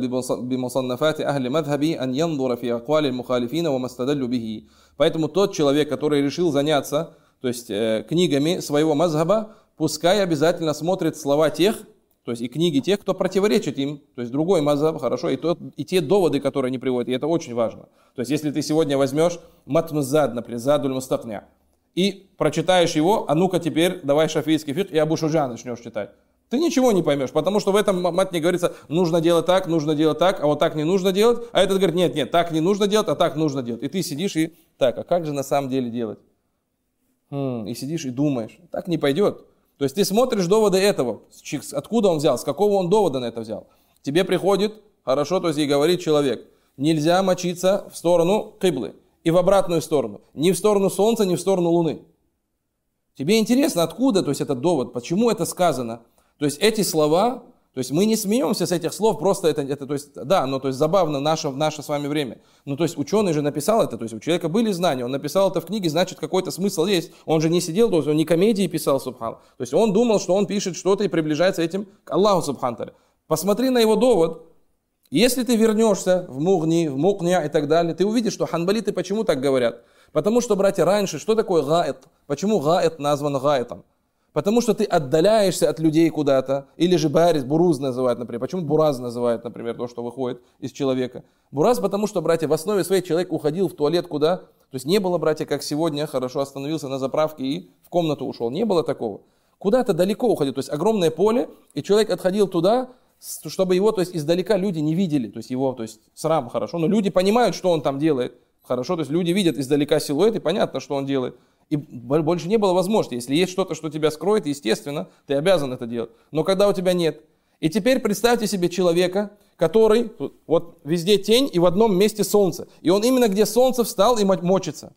Speaker 1: بمصنفات أهل مذهبي أن ينظر في أقوال المخالفين وما استدلوا به. Поэтому тот человек, который решил заняться, то есть э, книгами своего мазхаба, пускай обязательно смотрит слова тех, то есть и книги тех, кто противоречит им, то есть другой мазхаб, хорошо, и, тот, и те доводы, которые они приводят, и это очень важно. То есть если ты сегодня возьмешь матмзад, например, задуль мустакня, и прочитаешь его, а ну-ка теперь давай шафийский фикх и Абу Шуджа начнешь читать. Ты ничего не поймешь, потому что в этом матне говорится, нужно делать так, нужно делать так, а вот так не нужно делать. А этот говорит, нет, нет, так не нужно делать, а так нужно делать. И ты сидишь и так, а как же на самом деле делать? Хм, и сидишь и думаешь, так не пойдет. То есть ты смотришь доводы этого, откуда он взял, с какого он довода на это взял. Тебе приходит, хорошо, то есть и говорит человек, нельзя мочиться в сторону киблы и в обратную сторону, ни в сторону солнца, ни в сторону луны. Тебе интересно, откуда, то есть этот довод, почему это сказано – то есть эти слова, то есть мы не смеемся с этих слов, просто это, это то есть, да, но то есть забавно наше, наше с вами время. Но ну, то есть ученый же написал это, то есть у человека были знания, он написал это в книге, значит какой-то смысл есть. Он же не сидел, то есть он не комедии писал, субхан. То есть он думал, что он пишет что-то и приближается этим к Аллаху, субхан. Посмотри на его довод, если ты вернешься в Мугни, в Мукня и так далее, ты увидишь, что ханбалиты почему так говорят? Потому что, братья, раньше что такое гаэт? Почему гаэт назван гаэтом? Потому что ты отдаляешься от людей куда-то, или же барис, буруз называют, например. Почему бураз называют, например, то, что выходит из человека? Бураз, потому что, братья, в основе своей человек уходил в туалет куда? То есть не было, братья, как сегодня, хорошо остановился на заправке и в комнату ушел. Не было такого. Куда-то далеко уходил, то есть огромное поле, и человек отходил туда, чтобы его, то есть издалека люди не видели, то есть его, то есть срам, хорошо, но люди понимают, что он там делает, хорошо, то есть люди видят издалека силуэт, и понятно, что он делает. И больше не было возможности. Если есть что-то, что тебя скроет, естественно, ты обязан это делать. Но когда у тебя нет. И теперь представьте себе человека, который, вот везде тень и в одном месте солнце. И он именно где солнце встал и мочится.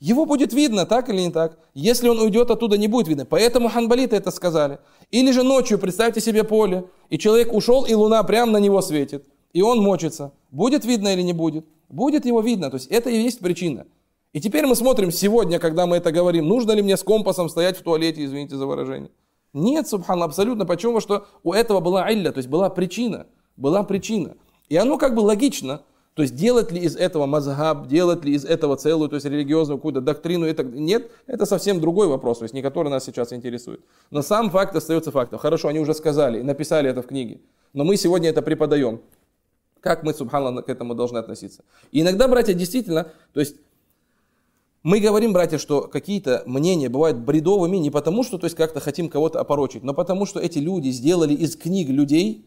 Speaker 1: Его будет видно, так или не так. Если он уйдет, оттуда не будет видно. Поэтому ханбалиты это сказали. Или же ночью, представьте себе поле, и человек ушел, и луна прямо на него светит. И он мочится. Будет видно или не будет? Будет его видно. То есть это и есть причина. И теперь мы смотрим сегодня, когда мы это говорим, нужно ли мне с компасом стоять в туалете, извините за выражение. Нет, субхана, абсолютно. Почему? Что у этого была илля, то есть была причина. Была причина. И оно как бы логично, то есть делать ли из этого мазхаб, делать ли из этого целую, то есть религиозную какую-то доктрину, это нет, это совсем другой вопрос, то есть не который нас сейчас интересует. Но сам факт остается фактом. Хорошо, они уже сказали, написали это в книге, но мы сегодня это преподаем. Как мы, субханаллах, к этому должны относиться? И иногда, братья, действительно, то есть мы говорим, братья, что какие-то мнения бывают бредовыми не потому, что то есть как-то хотим кого-то опорочить, но потому, что эти люди сделали из книг людей,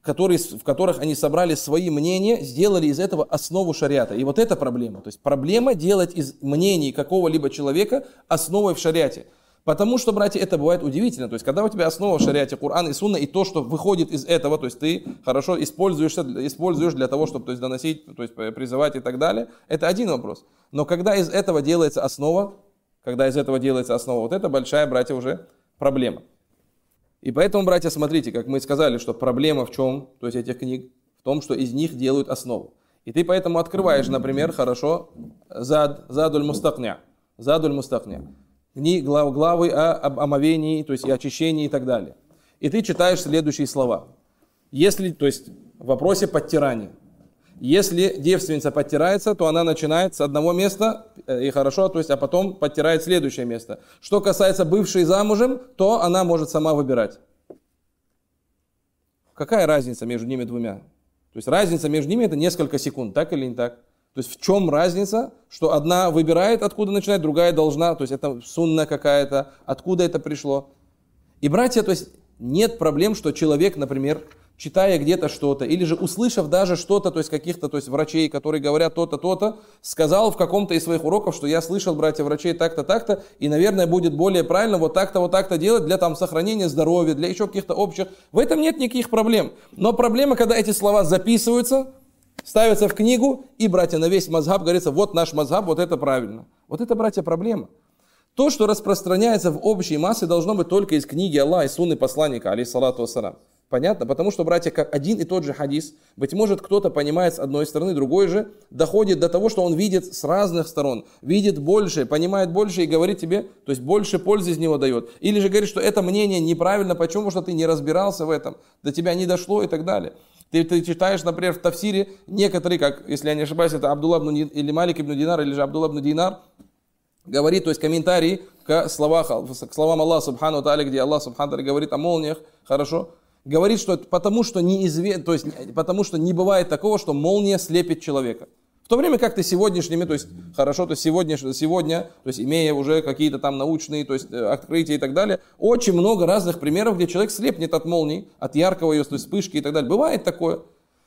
Speaker 1: которые, в которых они собрали свои мнения, сделали из этого основу шариата. И вот это проблема. То есть проблема делать из мнений какого-либо человека основой в шариате. Потому что, братья, это бывает удивительно. То есть, когда у тебя основа в шариате, Кур'ан и Сунна, и то, что выходит из этого, то есть ты хорошо используешься, используешь для того, чтобы то есть, доносить, то есть призывать и так далее, это один вопрос. Но когда из этого делается основа, когда из этого делается основа, вот это большая, братья, уже проблема. И поэтому, братья, смотрите, как мы сказали, что проблема в чем, то есть этих книг, в том, что из них делают основу. И ты поэтому открываешь, например, хорошо, зад, задуль мустакня, задуль мустакня дни глав, главы о, об омовении, то есть и очищении и так далее. И ты читаешь следующие слова. Если, то есть в вопросе подтирания. Если девственница подтирается, то она начинает с одного места, э, и хорошо, то есть, а потом подтирает следующее место. Что касается бывшей замужем, то она может сама выбирать. Какая разница между ними двумя? То есть разница между ними это несколько секунд, так или не так? То есть в чем разница, что одна выбирает, откуда начинать, другая должна, то есть это сунна какая-то, откуда это пришло. И братья, то есть нет проблем, что человек, например, читая где-то что-то, или же услышав даже что-то, то есть каких-то то есть врачей, которые говорят то-то, то-то, сказал в каком-то из своих уроков, что я слышал, братья врачей, так-то, так-то, и, наверное, будет более правильно вот так-то, вот так-то делать для там сохранения здоровья, для еще каких-то общих. В этом нет никаких проблем. Но проблема, когда эти слова записываются, ставится в книгу, и, братья, на весь мазхаб говорится, вот наш мазхаб, вот это правильно. Вот это, братья, проблема. То, что распространяется в общей массе, должно быть только из книги Аллаха и сунны посланника, алейсалату ассалам. Понятно? Потому что, братья, как один и тот же хадис, быть может, кто-то понимает с одной стороны, другой же доходит до того, что он видит с разных сторон, видит больше, понимает больше и говорит тебе, то есть больше пользы из него дает. Или же говорит, что это мнение неправильно, почему? что ты не разбирался в этом, до тебя не дошло и так далее. Ты, ты читаешь, например, в Тавсире некоторые, как, если я не ошибаюсь, это Абдулла или Малик ибн Динар, или же Абдулла ибн Динар, говорит, то есть комментарий к, словах, к словам Аллаха Субхану Тали, где Аллах Субхану говорит о молниях, хорошо, говорит, что потому что, неизвестно, то есть, потому что не бывает такого, что молния слепит человека то время как ты сегодняшними, то есть хорошо, то сегодня, сегодня, то есть имея уже какие-то там научные, то есть э, открытия и так далее, очень много разных примеров, где человек слепнет от молний, от яркого ее то есть, вспышки и так далее. Бывает такое.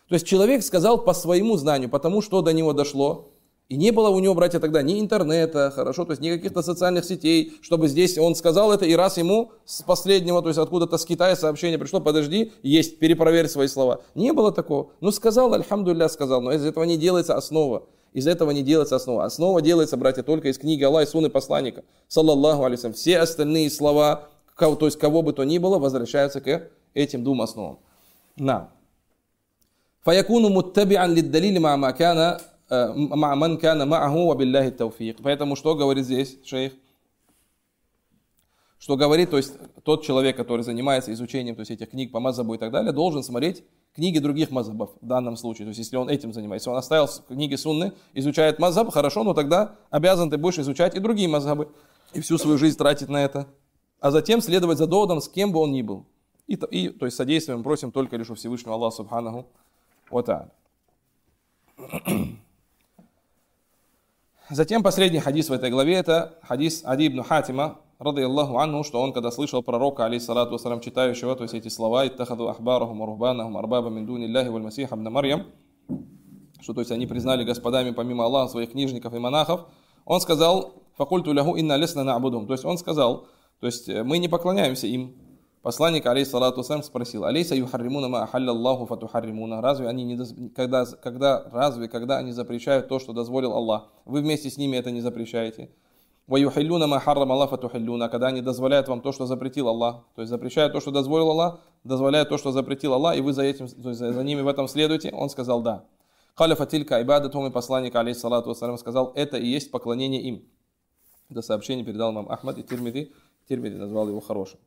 Speaker 1: То есть человек сказал по своему знанию, потому что до него дошло, и не было у него, братья, тогда ни интернета, хорошо, то есть никаких-то социальных сетей, чтобы здесь он сказал это, и раз ему с последнего, то есть откуда-то с Китая сообщение пришло, подожди, есть, перепроверь свои слова. Не было такого. Ну, сказал, альхамдулля, сказал, но из этого не делается основа. Из этого не делается основа. Основа делается, братья, только из книги Аллаха и Суны посланника. Саллаллаху алейсам. Все остальные слова, кого, то есть кого бы то ни было, возвращаются к этим двум основам. На. Фаякуну муттабиан лиддалили маамакана Э, ман кана мааху вабилляхи тауфик. Поэтому что говорит здесь шейх? Что говорит, то есть тот человек, который занимается изучением то есть, этих книг по мазабу и так далее, должен смотреть книги других мазабов в данном случае. То есть если он этим занимается, он оставил книги сунны, изучает мазаб, хорошо, но тогда обязан ты будешь изучать и другие мазабы. И всю свою жизнь тратить на это. А затем следовать за доводом, с кем бы он ни был. И, и то есть содействием просим только лишь у Всевышнего Аллаха Субханаху Вот Ва Затем последний хадис в этой главе, это хадис Ади ибн Хатима, рады Аллаху анну, что он, когда слышал пророка, алейсалату вассалам, читающего, то есть эти слова, «Иттахаду ахбарахум арубанахум арбаба мин дуни Аллахи валь масиха на Марьям», что то есть они признали господами помимо Аллаха своих книжников и монахов, он сказал, «Факульту лягу инна лесна на абудум», то есть он сказал, то есть э, мы не поклоняемся им, Посланник, алейхиссалату сам спросил, алейса юхарримуна ма Аллаху фатухарримуна, разве они не, доз... когда, когда, разве когда они запрещают то, что дозволил Аллах, вы вместе с ними это не запрещаете. Ваюхиллюна ма харрам Аллах фатухиллюна, когда они дозволяют вам то, что запретил Аллах, то есть запрещают то, что дозволил Аллах, дозволяют то, что запретил Аллах, и вы за, этим, то есть за ними в этом следуете, он сказал да. Халя фатилька айбадатум и посланник, алейхиссалату вассалям, сказал, это и есть поклонение им. Это сообщение передал нам Ахмад и Тирмиди, Тирмиди назвал его хорошим.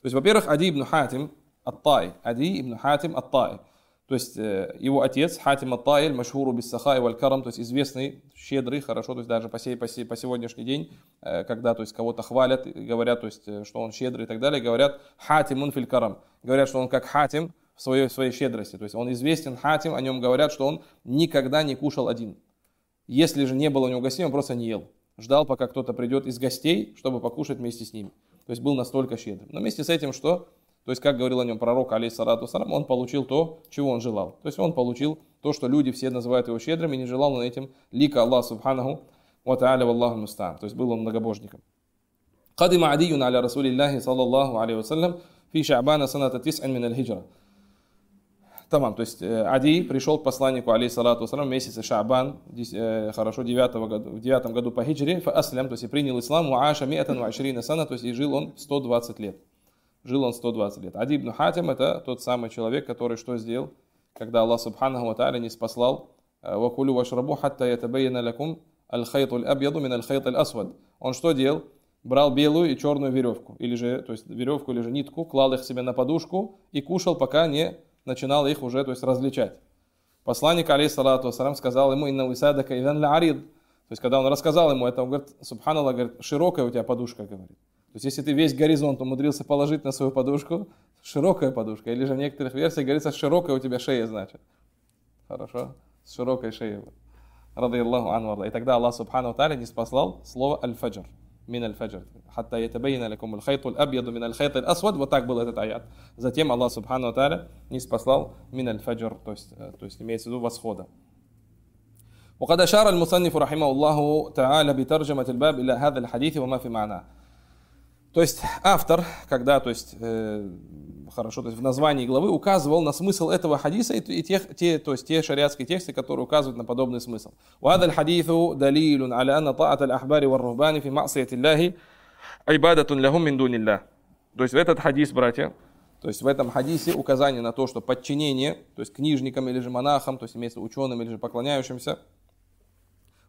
Speaker 1: То есть, во-первых, Ади ибн Хатим Аттай. Ади ибн Хатим Аттай. То есть, э, его отец Хатим ат Аттай, Машхуру Биссахай Валькарам, то есть известный, щедрый, хорошо, то есть даже по, сей, по, сей, по сегодняшний день, э, когда то есть, кого-то хвалят, говорят, то есть, э, что он щедрый и так далее, говорят Хатим Унфилькарам. Говорят, что он как Хатим в своей, в своей щедрости. То есть он известен Хатим, о нем говорят, что он никогда не кушал один. Если же не было у него гостей, он просто не ел. Ждал, пока кто-то придет из гостей, чтобы покушать вместе с ними. То есть был настолько щедрым. Но вместе с этим что? То есть, как говорил о нем пророк, алейсалату сарам, он получил то, чего он желал. То есть, он получил то, что люди все называют его щедрым, и не желал он этим лика Аллах субханаху ва та'аля валлаху мустан. То есть, был он многобожником. قدم عدي على رسول الله صلى الله عليه وسلم في شعبان سنة تسع من Тамам, то есть э, Ади пришел к посланнику, алейсалату вассалам, в месяце Шабан, э, хорошо, 9 году, в девятом году по хиджре, фааслям, то есть и принял ислам, уаша миатан уаширина сана, то есть и жил он 120 лет. Жил он 120 лет. Ади ибн Хатим это тот самый человек, который что сделал, когда Аллах Субханаху Ва не спаслал, э, «Вакулю вашрабу хатта ятабайяна лакум аль-хайту аль-абьяду мин аль-хайту асвад Он что делал? брал белую и черную веревку, или же, то есть веревку или же нитку, клал их себе на подушку и кушал, пока не начинал их уже то есть, различать. Посланник, алейхиссалату вассалям, сказал ему, «Инна висадака идан арид». То есть, когда он рассказал ему это, он говорит, «Субханаллах, говорит, широкая у тебя подушка», говорит. То есть, если ты весь горизонт умудрился положить на свою подушку, широкая подушка, или же в некоторых версиях говорится, широкая у тебя шея, значит. Хорошо? С широкой шеей. Рады Аллаху И тогда Аллах Субхану Таля не спаслал слово «Аль-Фаджр». من الفجر حتى يتبين لكم الخيط الأبيض من الخيط الأسود وتاك так был этот аят затем Аллах سبحانه وتعالى не спасал من الفجر то есть, то есть имеется в виду восхода وقد أشار المصنف رحمه الله تعالى بترجمة الباب إلى هذا الحديث وما في معناه То есть автор, когда, то есть, э, хорошо, то есть в названии главы указывал на смысл этого хадиса и, и тех, те, то есть те шариатские тексты, которые указывают на подобный смысл. وهذا الحديث دليل على أن طاعة الأحبار والرهبان في معصية الله عبادة لهم من دون الله. То есть в этот хадис, братья, то есть в этом хадисе указание на то, что подчинение, то есть книжникам или же монахам, то есть имеется ученым или же поклоняющимся,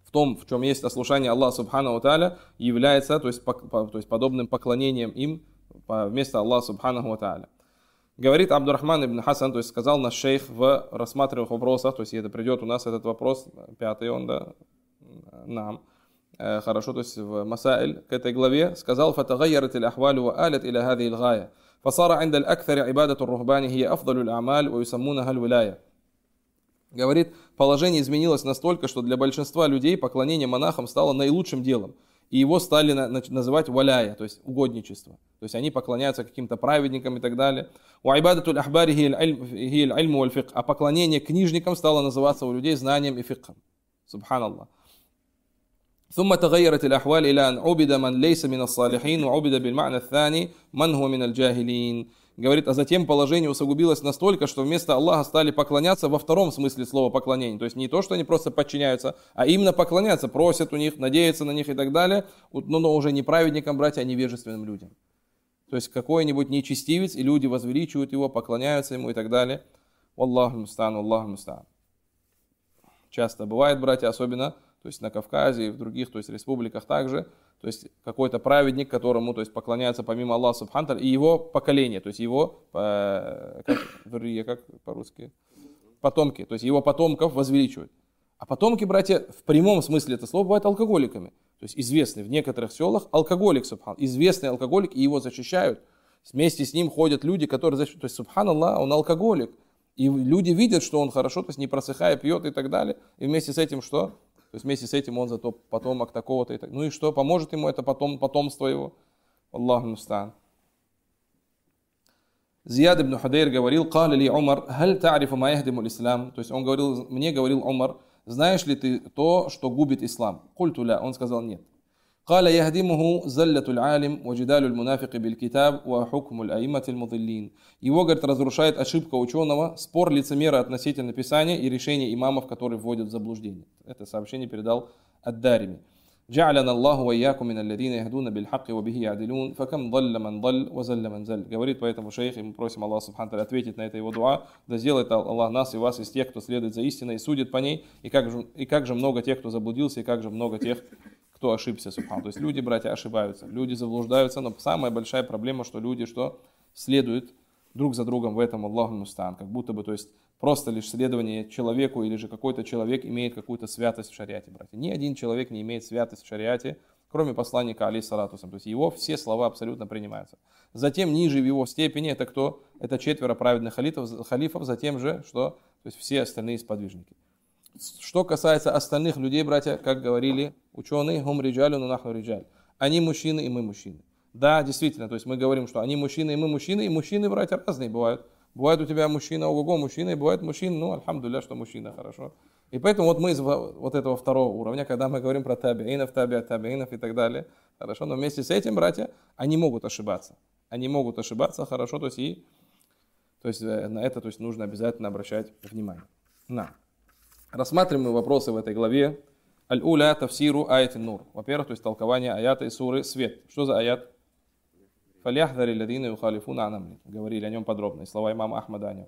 Speaker 1: в том, в чем есть ослушание Аллаха Субхану Тааля, является то есть, по, по, то есть подобным поклонением им по, вместо Аллаха Субхану Тааля. Говорит Абдурахман ибн Хасан, то есть сказал наш шейх в рассматриваемых вопросах, то есть это придет у нас этот вопрос, пятый он, да, нам, э, хорошо, то есть в Масаиль, к этой главе, сказал «Фатагайярат иль ахвалю ва алят иля хази иль гая, фасара инда аль акфари ибадату рухбани хия афдалю аль амаль, ва юсаммунаха аль Говорит, положение изменилось настолько, что для большинства людей поклонение монахам стало наилучшим делом. И его стали называть валяя, то есть угодничество. То есть они поклоняются каким-то праведникам и так далее. У айбадатуль ахбари альму вальфик. А поклонение книжникам стало называться у людей знанием и фикхом. Субханаллах. ثم تغيرت الأحوال إلى أن عبد من ليس من الصالحين وعبد بالمعنى الثاني من هو من الجاهلين Говорит, а затем положение усугубилось настолько, что вместо Аллаха стали поклоняться во втором смысле слова поклонение. То есть не то, что они просто подчиняются, а именно поклоняться, просят у них, надеются на них и так далее. Но, ну, но уже не праведникам, братья, а невежественным людям. То есть какой-нибудь нечестивец, и люди возвеличивают его, поклоняются ему и так далее. Аллаху мустан, Аллаху мустан. Часто бывает, братья, особенно, то есть на Кавказе и в других, то есть республиках также, то есть какой-то праведник, которому то есть, поклоняется помимо Аллаха Субхантар, и его поколение, то есть его, э, как, как по-русски, потомки, то есть его потомков возвеличивают. А потомки, братья, в прямом смысле это слово бывают алкоголиками. То есть известный в некоторых селах алкоголик, субхан, известный алкоголик, и его защищают. Вместе с ним ходят люди, которые защищают. То есть, Аллах, он алкоголик. И люди видят, что он хорошо, то есть не просыхая, пьет и так далее. И вместе с этим что? То есть вместе с этим он зато потомок такого-то и так. Ну и что, поможет ему это потом, потомство его? Аллаху мустан. Зияд ибн Худейр говорил, «Кали ли Умар, халь та'рифу ма яхдиму ислам?» То есть он говорил, мне говорил Умар, знаешь ли ты то, что губит ислам? Культуля, он сказал, нет. قال يهدمه زلة العالم وجدال المنافق بالكتاب وحكم الأئمة المضلين. Его, говорит, разрушает ошибка ученого, спор лицемера относительно Писания и решение имамов, которые вводят в заблуждение. Это сообщение передал Аддарими. جعلنا الله وإياكم من الذين يهدون بالحق وبه يعدلون فكم ضل من ضل وزل من زل говорит поэтому шейх и мы просим Аллаха Субхану ответить на это его дуа да сделает Аллах нас и вас из тех кто следует за истиной и судит по ней и как же, и как же много тех кто заблудился и как же много тех кто ошибся, субхан. То есть люди, братья, ошибаются, люди заблуждаются, но самая большая проблема, что люди что? Следуют друг за другом в этом Аллаху Мустан, как будто бы, то есть просто лишь следование человеку или же какой-то человек имеет какую-то святость в шариате, братья. Ни один человек не имеет святость в шариате, кроме посланника Али Салатусам. То есть его все слова абсолютно принимаются. Затем ниже в его степени это кто? Это четверо праведных халифов, халифов затем же, что? То есть все остальные сподвижники. Что касается остальных людей, братья, как говорили ученые, хум риджалю, ну нахну риджаль. Они мужчины и мы мужчины. Да, действительно, то есть мы говорим, что они мужчины и мы мужчины, и мужчины, братья, разные бывают. Бывает у тебя мужчина, ого-го, мужчина, и бывает мужчина, ну, альхамдуля, что мужчина, хорошо. И поэтому вот мы из вот этого второго уровня, когда мы говорим про табиинов, табиа, табиинов и так далее, хорошо, но вместе с этим, братья, они могут ошибаться. Они могут ошибаться, хорошо, то есть и то есть э, на это то есть, нужно обязательно обращать внимание. На. Рассматриваемые вопросы в этой главе. Аль-Уля тафсиру аятин нур. Во-первых, то есть толкование аята и суры «Свет». Что за аят? Фаляхдари ладина юхалифуна анамни. Говорили о нем подробно, и слова имама Ахмада о нем.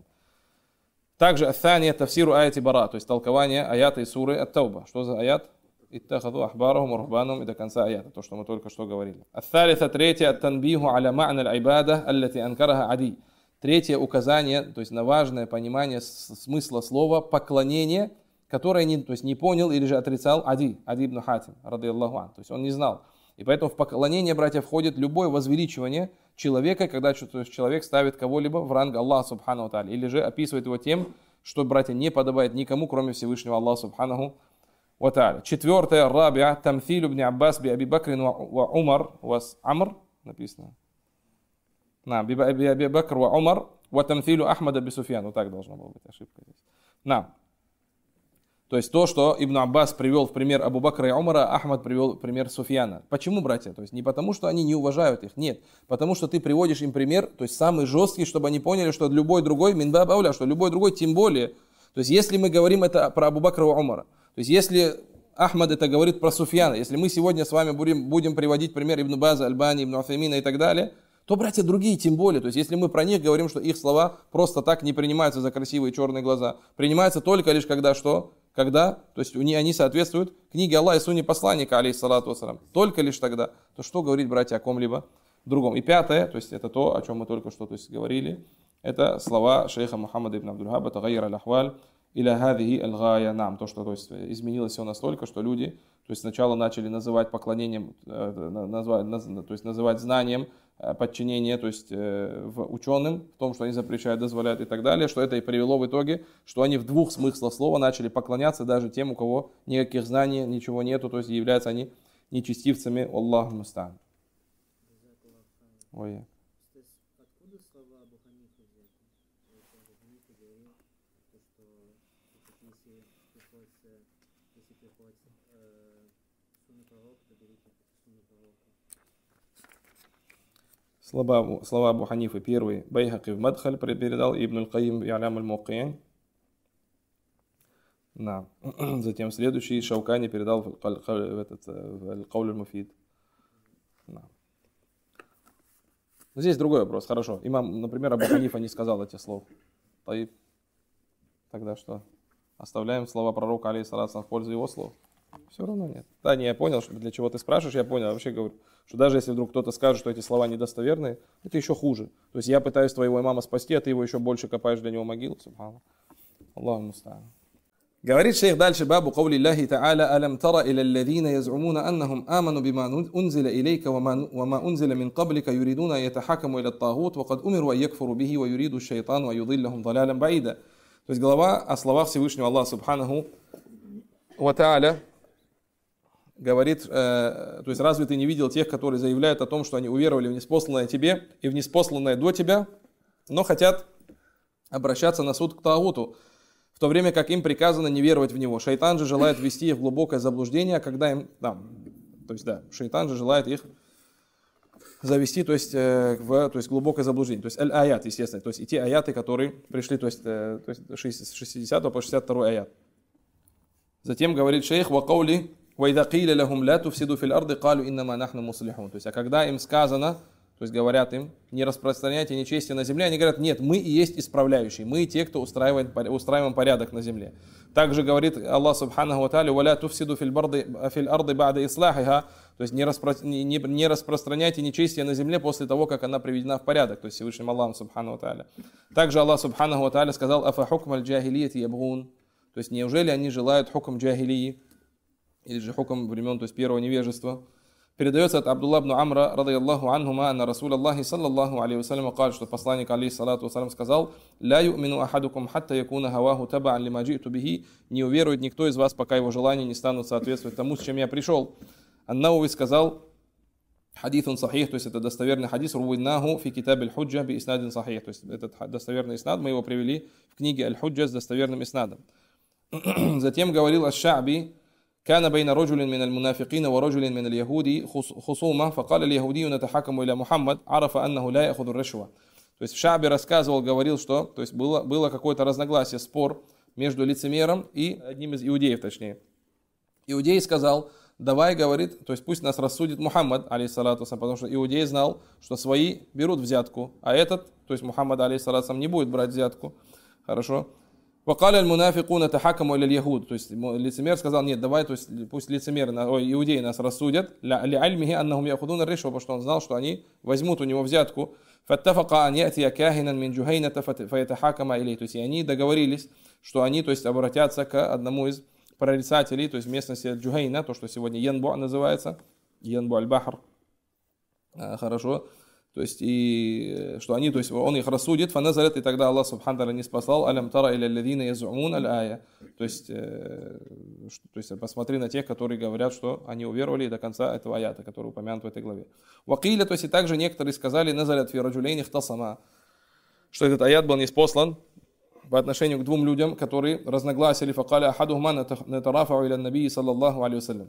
Speaker 1: Также Ассания тафсиру аяти бара, то есть толкование аята и суры Ат-Тауба. Что за аят? Иттахаду ахбарахум урбанум и до конца аята, то, что мы только что говорили. Ат-Талиса третье Ат-Танбиху аля ма'на аль-айбада, аллати анкараха ади. Третье указание, то есть на важное понимание смысла слова поклонение, которое не, то есть не понял или же отрицал Ади, Ади ибн Хатим, рады Аллаху ан. То есть он не знал. И поэтому в поклонение, братья, входит любое возвеличивание человека, когда человек ставит кого-либо в ранг Аллаха Субхану Тали, или же описывает его тем, что, братья, не подобает никому, кроме Всевышнего Аллаха Субхану Ваталя. Четвертое, рабия Тамфилю бни Аббас би Аби Бакрин ва Умар, вас Амр, написано. На, би Аби Бакр ва Умар, ва Тамфилю Ахмада би Суфьян. Вот так должна была быть ошибка здесь. На. То есть то, что Ибн Аббас привел в пример Абу Бакра и Умара, Ахмад привел в пример Суфьяна. Почему, братья? То есть не потому, что они не уважают их, нет. Потому что ты приводишь им пример, то есть самый жесткий, чтобы они поняли, что любой другой, Минба Бауля, что любой другой, тем более. То есть если мы говорим это про Абу Бакра и Умара, то есть если Ахмад это говорит про Суфьяна, если мы сегодня с вами будем, будем приводить пример Ибн База, Альбани, Ибн Афемина и так далее, то братья другие тем более. То есть если мы про них говорим, что их слова просто так не принимаются за красивые черные глаза, принимаются только лишь когда что? когда, то есть они, они соответствуют книге Аллаха и Суне посланника, алейхиссалату вассалам, только лишь тогда, то что говорить, братья, о ком-либо другом. И пятое, то есть это то, о чем мы только что то есть, говорили, это слова шейха Мухаммада ибн Абдульхаба «Тагайр аль-ахваль» или «Хадихи аль-гая нам». То, что то есть, э, изменилось все настолько, что люди то есть сначала начали называть поклонением, э, э, называть, то есть называть знанием Э, подчинение, то есть э, в ученым, в том, что они запрещают, дозволяют и так далее, что это и привело в итоге, что они в двух смыслах слова начали поклоняться даже тем, у кого никаких знаний, ничего нету, то есть являются они нечестивцами, Аллаху мустан. Ой. Слова, слова Абу Ханифы первый Байхаки в Мадхаль передал Ибн Аль-Каим в алям Аль-Мукиян. Да. Затем следующий Шаукани передал в этот э, кауль Аль-Муфид. Да. здесь другой вопрос, хорошо. Имам, например, Абу Ханифа не сказал этих слов. Таиб. Тогда что? Оставляем слова пророка, алейсалатам, в пользу его слов? Все равно нет. Да, не, я понял, что для чего ты спрашиваешь, я понял, вообще говорю что даже если вдруг кто-то скажет, что эти слова недостоверные, это еще хуже. То есть я пытаюсь твоего имама спасти, а ты его еще больше копаешь для него могилу. Субхану. Аллаху мустаан. Говорит шейх дальше бабу قول الله تعالى ألم تر إلى الذين يزعمون أنهم آمنوا بما أنزل إليك وما, وما أنزل من قبلك يريدون أن يتحاكموا إلى الطاغوت وقد أمروا أن يكفروا به ويريد الشيطان ويضلهم ضلالا بعيدا То есть глава о словах Всевышнего Аллаха Субханаху Ва Тааля говорит, э, то есть разве ты не видел тех, которые заявляют о том, что они уверовали в неспосланное тебе и в неспосланное до тебя, но хотят обращаться на суд к Тауту, в то время как им приказано не веровать в него. Шайтан же желает ввести их в глубокое заблуждение, когда им, там, то есть да, шайтан же желает их завести, то есть, э, в, то есть глубокое заблуждение. То есть аль-аят, естественно, то есть и те аяты, которые пришли, то есть, э, то есть с 60 по 62 аят. Затем говорит шейх, вакаули وَإِذَا قِيلَ لَهُمْ لَا تُفْسِدُوا فِي الْأَرْضِ قَالُوا إِنَّمَا نَحْنُ مُصْلِحُونَ. То есть, а когда им сказано, то есть говорят им, не распространяйте нечестие на земле, они говорят, нет, мы и есть исправляющие, мы и те, кто устраивает, устраиваем порядок на земле. Также говорит Аллах Субханаху Аталю, «Валя туфсиду фил арды бада ислахиха», то есть не, распро... не, не распространяйте нечестие на земле после того, как она приведена в порядок, то есть Всевышним Аллахом Субхану Аталя. Также Аллах Субханаху Аталя сказал, «Афа хукмаль джахилияти ябгун», то есть неужели они желают хукм джахилии, или же хуком времен, то есть первого невежества. Передается от Абдулла ибн Амра, рады Аллаху анхума, на Расул Аллахи, саллаллаху алейхи вассалям, что посланник, алейхи салату вассалям, сказал, «Ля юмину ахадукум хатта якуна хаваху таба'ан лима джиту бихи, не уверует никто из вас, пока его желания не станут соответствовать тому, с чем я пришел». Аннауи сказал, хадис он сахих, то есть это достоверный хадис, руиннаху фи китаб аль-худжа би иснадин сахих, то есть этот достоверный иснад, мы его привели в книге аль-худжа с достоверным иснадом. Затем говорил аш-Шаби, كان بين رجل من المنافقين ورجل من اليهود خصومة فقال اليهودي نتحكم إلى محمد عرف أنه لا يأخذ الرشوة То есть в Шабе рассказывал, говорил, что то есть было, было какое-то разногласие, спор между лицемером и одним из иудеев, точнее. Иудей сказал, давай, говорит, то есть пусть нас рассудит Мухаммад, алейсалату потому что иудей знал, что свои берут взятку, а этот, то есть Мухаммад, алейсалату не будет брать взятку. Хорошо. Вакаля аль-мунафикуна тахакаму аль-яхуд. То есть лицемер сказал, нет, давай, то есть пусть лицемеры, ой, иудеи нас рассудят. Ли альмихи аннахум яхудуна решу, потому что он знал, что они возьмут у него взятку. Фаттафака ан ятия кахинан мин джухайната фаятахакама или. То есть и они договорились, что они, то есть обратятся к одному из прорицателей, то есть в местности Джухайна, то, что сегодня Янбу называется, Янбу аль-Бахр. А, хорошо. То есть, и э, что они, то есть, он их рассудит, фаназарет, и тогда Аллах Субхану не спасал, алям тара или лядина язумун аль ая. То есть, э, что, то есть, посмотри на тех, которые говорят, что они уверовали до конца этого аята, который упомянут в этой главе. Вакиля, то есть, и также некоторые сказали, назарет фираджулейних тасама, что этот аят был не спослан по отношению к двум людям, которые разногласили факаля ахадухма на тарафа или наби саллаллаху алейхи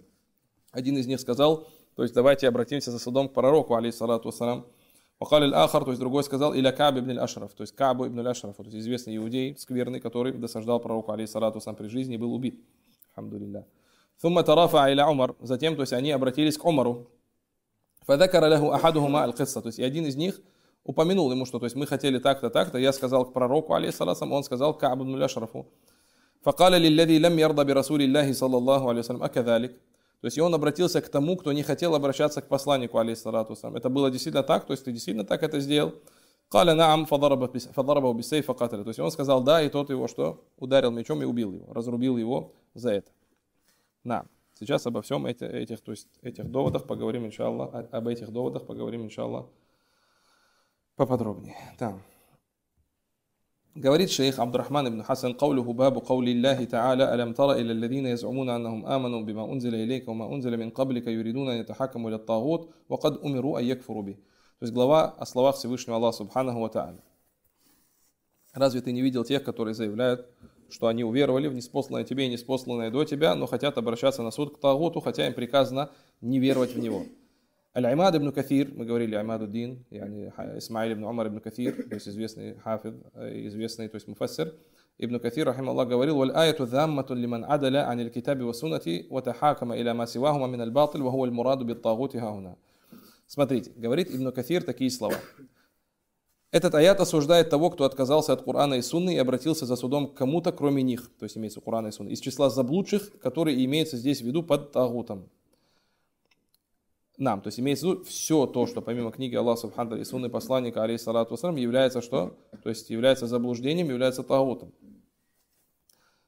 Speaker 1: Один из них сказал, то есть, давайте обратимся за судом к пророку, алейхиссалату вассалам, Вакали ахар то есть другой сказал, или Кааб ибн ашраф то есть Каабу ибн аль-Ашраф, то есть известный иудей, скверный, который досаждал пророку, алейсалату сам при жизни, и был убит. Хамдулилля. Сумма тарафа иля Умар. Затем, то есть они обратились к Умару. Фадакара лаху ахадухума аль-Кисса. То есть и один из них упомянул ему, что то есть мы хотели так-то, так-то. Я сказал к пророку, алейсалатам, он сказал Каабу ибн аль-Ашрафу. فقال للذي لم يرضى برسول الله صلى الله عليه وسلم то есть и он обратился к тому, кто не хотел обращаться к посланнику, алейхиссалату Это было действительно так, то есть ты действительно так это сделал. Каля наам фадарабау бисей факаталя. То есть он сказал да, и тот его что? Ударил мечом и убил его, разрубил его за это. На. Сейчас обо всем эти, этих, то есть этих доводах поговорим, иншаллах, об этих доводах поговорим, иншаллах, поподробнее. Там. Говорит шейх Абдурахман ибн Хасан قوله باب قول الله تعالى ألم تر إلى الذين يزعمون أنهم آمنوا بما أنزل إليك وما أنزل من قبلك يريدون أن يتحكموا إلى الطاغوت وقد أمروا أن يكفروا به То есть глава о словах Всевышнего Аллаха Субханаху Ва Та'аля. Разве ты не видел тех, которые заявляют, что они уверовали в неспосланное тебе и неспосланное до тебя, но хотят обращаться на суд к Тагуту, хотя им приказано не веровать в него? Аль-Аймад ибн Кафир, мы говорили Аймаду Дин, yani Исмаиль ибн Умар ибн Кафир, то есть известный хафид, э, известный, то есть муфассир, ибн Кафир, рахим Аллах, говорил, «Валь аяту дамматун лиман адаля анил китаби ва сунати, ва тахакама иля ма сивахума мин аль-батл, ва хуа аль-мураду бит тагути хауна». Смотрите, говорит Ибн Кафир такие слова. Этот аят осуждает того, кто отказался от Курана и Сунны и обратился за судом к кому-то, кроме них, то есть имеется Курана и Сунны, из числа заблудших, которые имеются здесь в виду под Тагутом нам. То есть имеется в виду все то, что помимо книги Аллаха Субхану и Сунны посланника, алейхиссалату вассалам, является что? То есть является заблуждением, является таутом.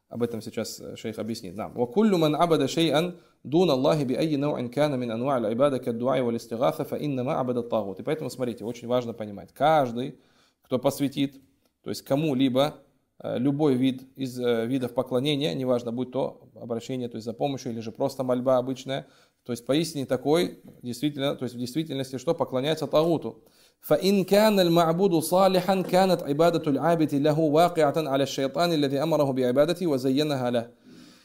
Speaker 1: Об этом сейчас э, шейх объяснит нам. وَكُلُّ مَنْ عَبَدَ شَيْئًا دُونَ اللَّهِ بِأَيِّ نَوْعٍ كَانَ مِنْ أَنْوَعِ الْعِبَادَةِ كَالدُّعَاءِ وَالْإِسْتِغَاثَ فَإِنَّمَا عَبَدَ الطَّاغُوتِ И поэтому, смотрите, очень важно понимать. Каждый, кто посвятит, то есть кому-либо, э, любой вид из э, видов поклонения, неважно, будь то обращение, то есть за помощью, или же просто мольба обычная, то есть поистине такой, действительно, то есть в действительности что? Поклоняется Тагуту. فإن كان المعبود صالحا كانت عبادة العابد له واقعة على الشيطان الذي أمره بعبادته وزينها له.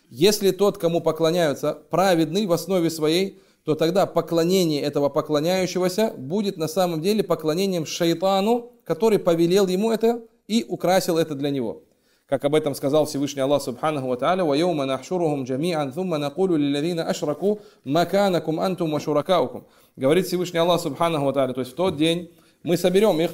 Speaker 1: Если тот, кому поклоняются, праведный в основе своей, то тогда поклонение этого поклоняющегося будет на самом деле поклонением шайтану, который повелел ему это и украсил это для него. Как об этом сказал Всевышний Аллах Субханаху Ва Тааля, «Вайома нахшурухум джами'ан, thumma накулю лилавина ашраку, маканакум антум ва шуракаукум». Говорит Всевышний Аллах Субханаху Ва Тааля, то есть в тот день мы соберем их,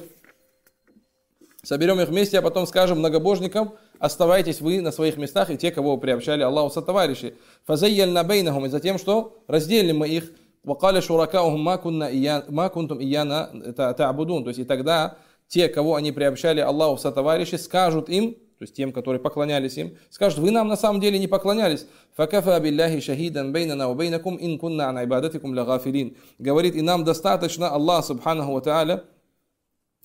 Speaker 1: соберем их вместе, а потом скажем многобожникам, оставайтесь вы на своих местах и те, кого вы приобщали Аллаху со товарищи. Фазайяльна бейнахум, и затем что? Разделим мы их. Вакали шуракаухум макунтум ияна та'будун. То есть и тогда те, кого они приобщали Аллаху со товарищи, скажут им, то есть тем, которые поклонялись им, скажут, вы нам на самом деле не поклонялись. Факафа билляхи шахидан бейнана убейнакум ин кунна ан айбадатикум лагафилин. Говорит, и нам достаточно Аллах субханаху ва та'аля,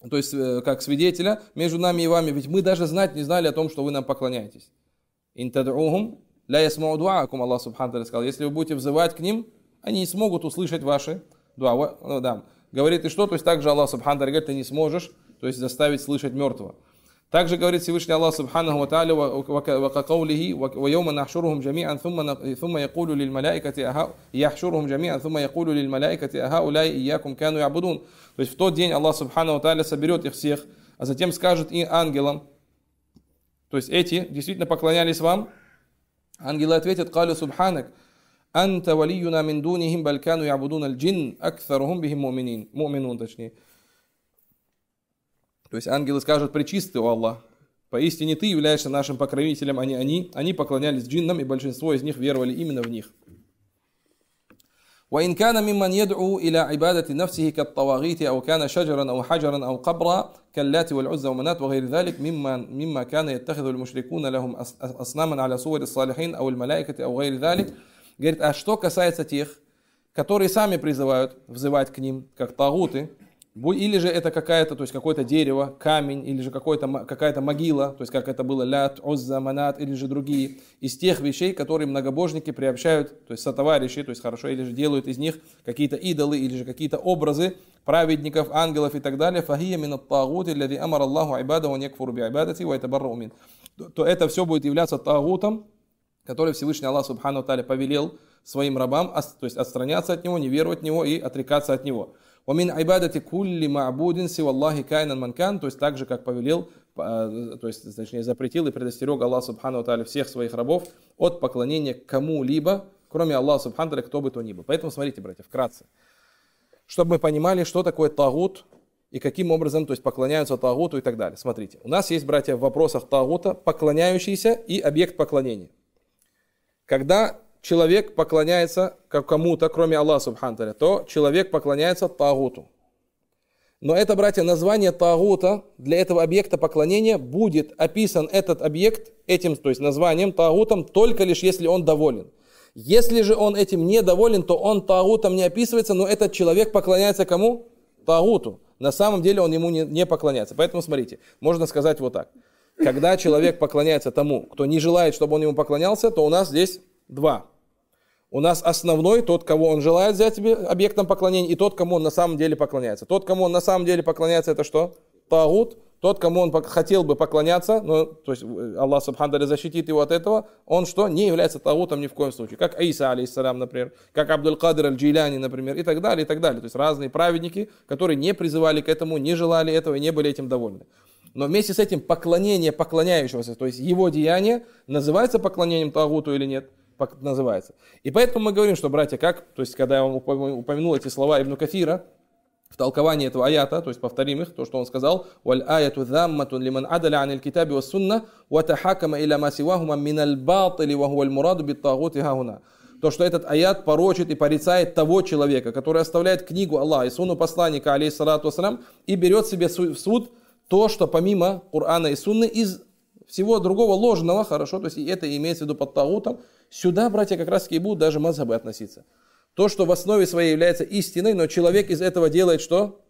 Speaker 1: то есть э, как свидетеля между нами и вами, ведь мы даже знать не знали о том, что вы нам поклоняетесь. Ин ля ясмау Аллах субхану ва сказал, если вы будете взывать к ним, они не смогут услышать ваши дуа. Ну говорит, и что? То есть также Аллах субхану говорит, ты не сможешь, то есть заставить слышать мертвого. Также говорит Всевышний Аллах Субханаху Ва Тааля وقوله ويوم نحشرهم جميعا ثم ثم يقول للملائكة يحشرهم جميعا ثم يقول للملائكة هؤلاء إياكم كانوا يعبدون То есть в тот день Аллах Субханаху Ва Тааля соберет их всех, а затем скажет и ангелам, то есть эти действительно поклонялись вам, ангелы ответят, قالوا سبحانك أنت ولينا من دونهم بل كانوا يعبدون الجن أكثرهم بهم مؤمنين مؤمنون точнее. То есть ангелы скажут, "Причисты о Аллах, поистине ты являешься нашим покровителем, а не они. Они поклонялись джиннам, и большинство из них веровали именно в них. وإن كان ممن يدعو إلى عبادة نفسه كالطواغيت أو كان شجرا أو حجرا أو قبرا كاللات والعزى ومنات وغير ذلك مما مما كان يتخذ المشركون لهم أصناما على صور الصالحين أو الملائكة أو غير ذلك говорит, а что касается тех, которые сами призывают, взывать к ним, как тагуты, или же это какая-то, то есть какое-то дерево, камень, или же какая-то могила, то есть как это было лят, озза, манат, или же другие, из тех вещей, которые многобожники приобщают, то есть сотоварищи, то есть хорошо, или же делают из них какие-то идолы, или же какие-то образы праведников, ангелов и так далее, фахия мин тагут, или амар Аллаху айбада, он якфуру айбадати, ва мин. То это все будет являться тагутом, который Всевышний Аллах Субхану Таля повелел своим рабам, то есть отстраняться от него, не веровать в него и отрекаться от него. Умин айбадати кулли ма'будин сиваллахи кайнан манкан, то есть так же, как повелел, э, то есть, точнее, запретил и предостерег Аллах Субхану Тали всех своих рабов от поклонения кому-либо, кроме Аллаха Субхану Тали, кто бы то ни был. Поэтому смотрите, братья, вкратце. Чтобы мы понимали, что такое тагут, и каким образом то есть, поклоняются Тагуту и так далее. Смотрите, у нас есть, братья, в вопросах Тагута поклоняющийся и объект поклонения. Когда человек поклоняется кому-то, кроме Аллаха Субханталя, то человек поклоняется Тагуту. Но это, братья, название Тагута для этого объекта поклонения будет описан этот объект этим, то есть названием Тагутом, только лишь если он доволен. Если же он этим не доволен, то он Тагутом не описывается, но этот человек поклоняется кому? Тагуту. На самом деле он ему не, не поклоняется. Поэтому смотрите, можно сказать вот так. Когда человек поклоняется тому, кто не желает, чтобы он ему поклонялся, то у нас здесь два у нас основной тот, кого он желает взять себе объектом поклонения, и тот, кому он на самом деле поклоняется. Тот, кому он на самом деле поклоняется, это что? Тагут. Тот, кому он хотел бы поклоняться, но, то есть э, Аллах Субхану защитит его от этого, он что? Не является тагутом ни в коем случае. Как Аиса, алейсалам, например, как Абдул-Кадр аль-Джиляни, например, и так далее, и так далее. То есть разные праведники, которые не призывали к этому, не желали этого и не были этим довольны. Но вместе с этим поклонение поклоняющегося, то есть его деяние, называется поклонением Тагуту или нет – называется. И поэтому мы говорим, что, братья, как, то есть, когда я вам упомянул эти слова Ибн Кафира, в толковании этого аята, то есть повторим их, то, что он сказал, То, что этот аят порочит и порицает того человека, который оставляет книгу Аллаха и сунну посланника, алейхиссалату вассалам, и берет себе в суд то, что помимо Корана и Сунны из всего другого ложного, хорошо, то есть это имеется в виду под таутом, Сюда, братья, как раз и будут даже мазабы относиться. То, что в основе своей является истиной, но человек из этого делает что?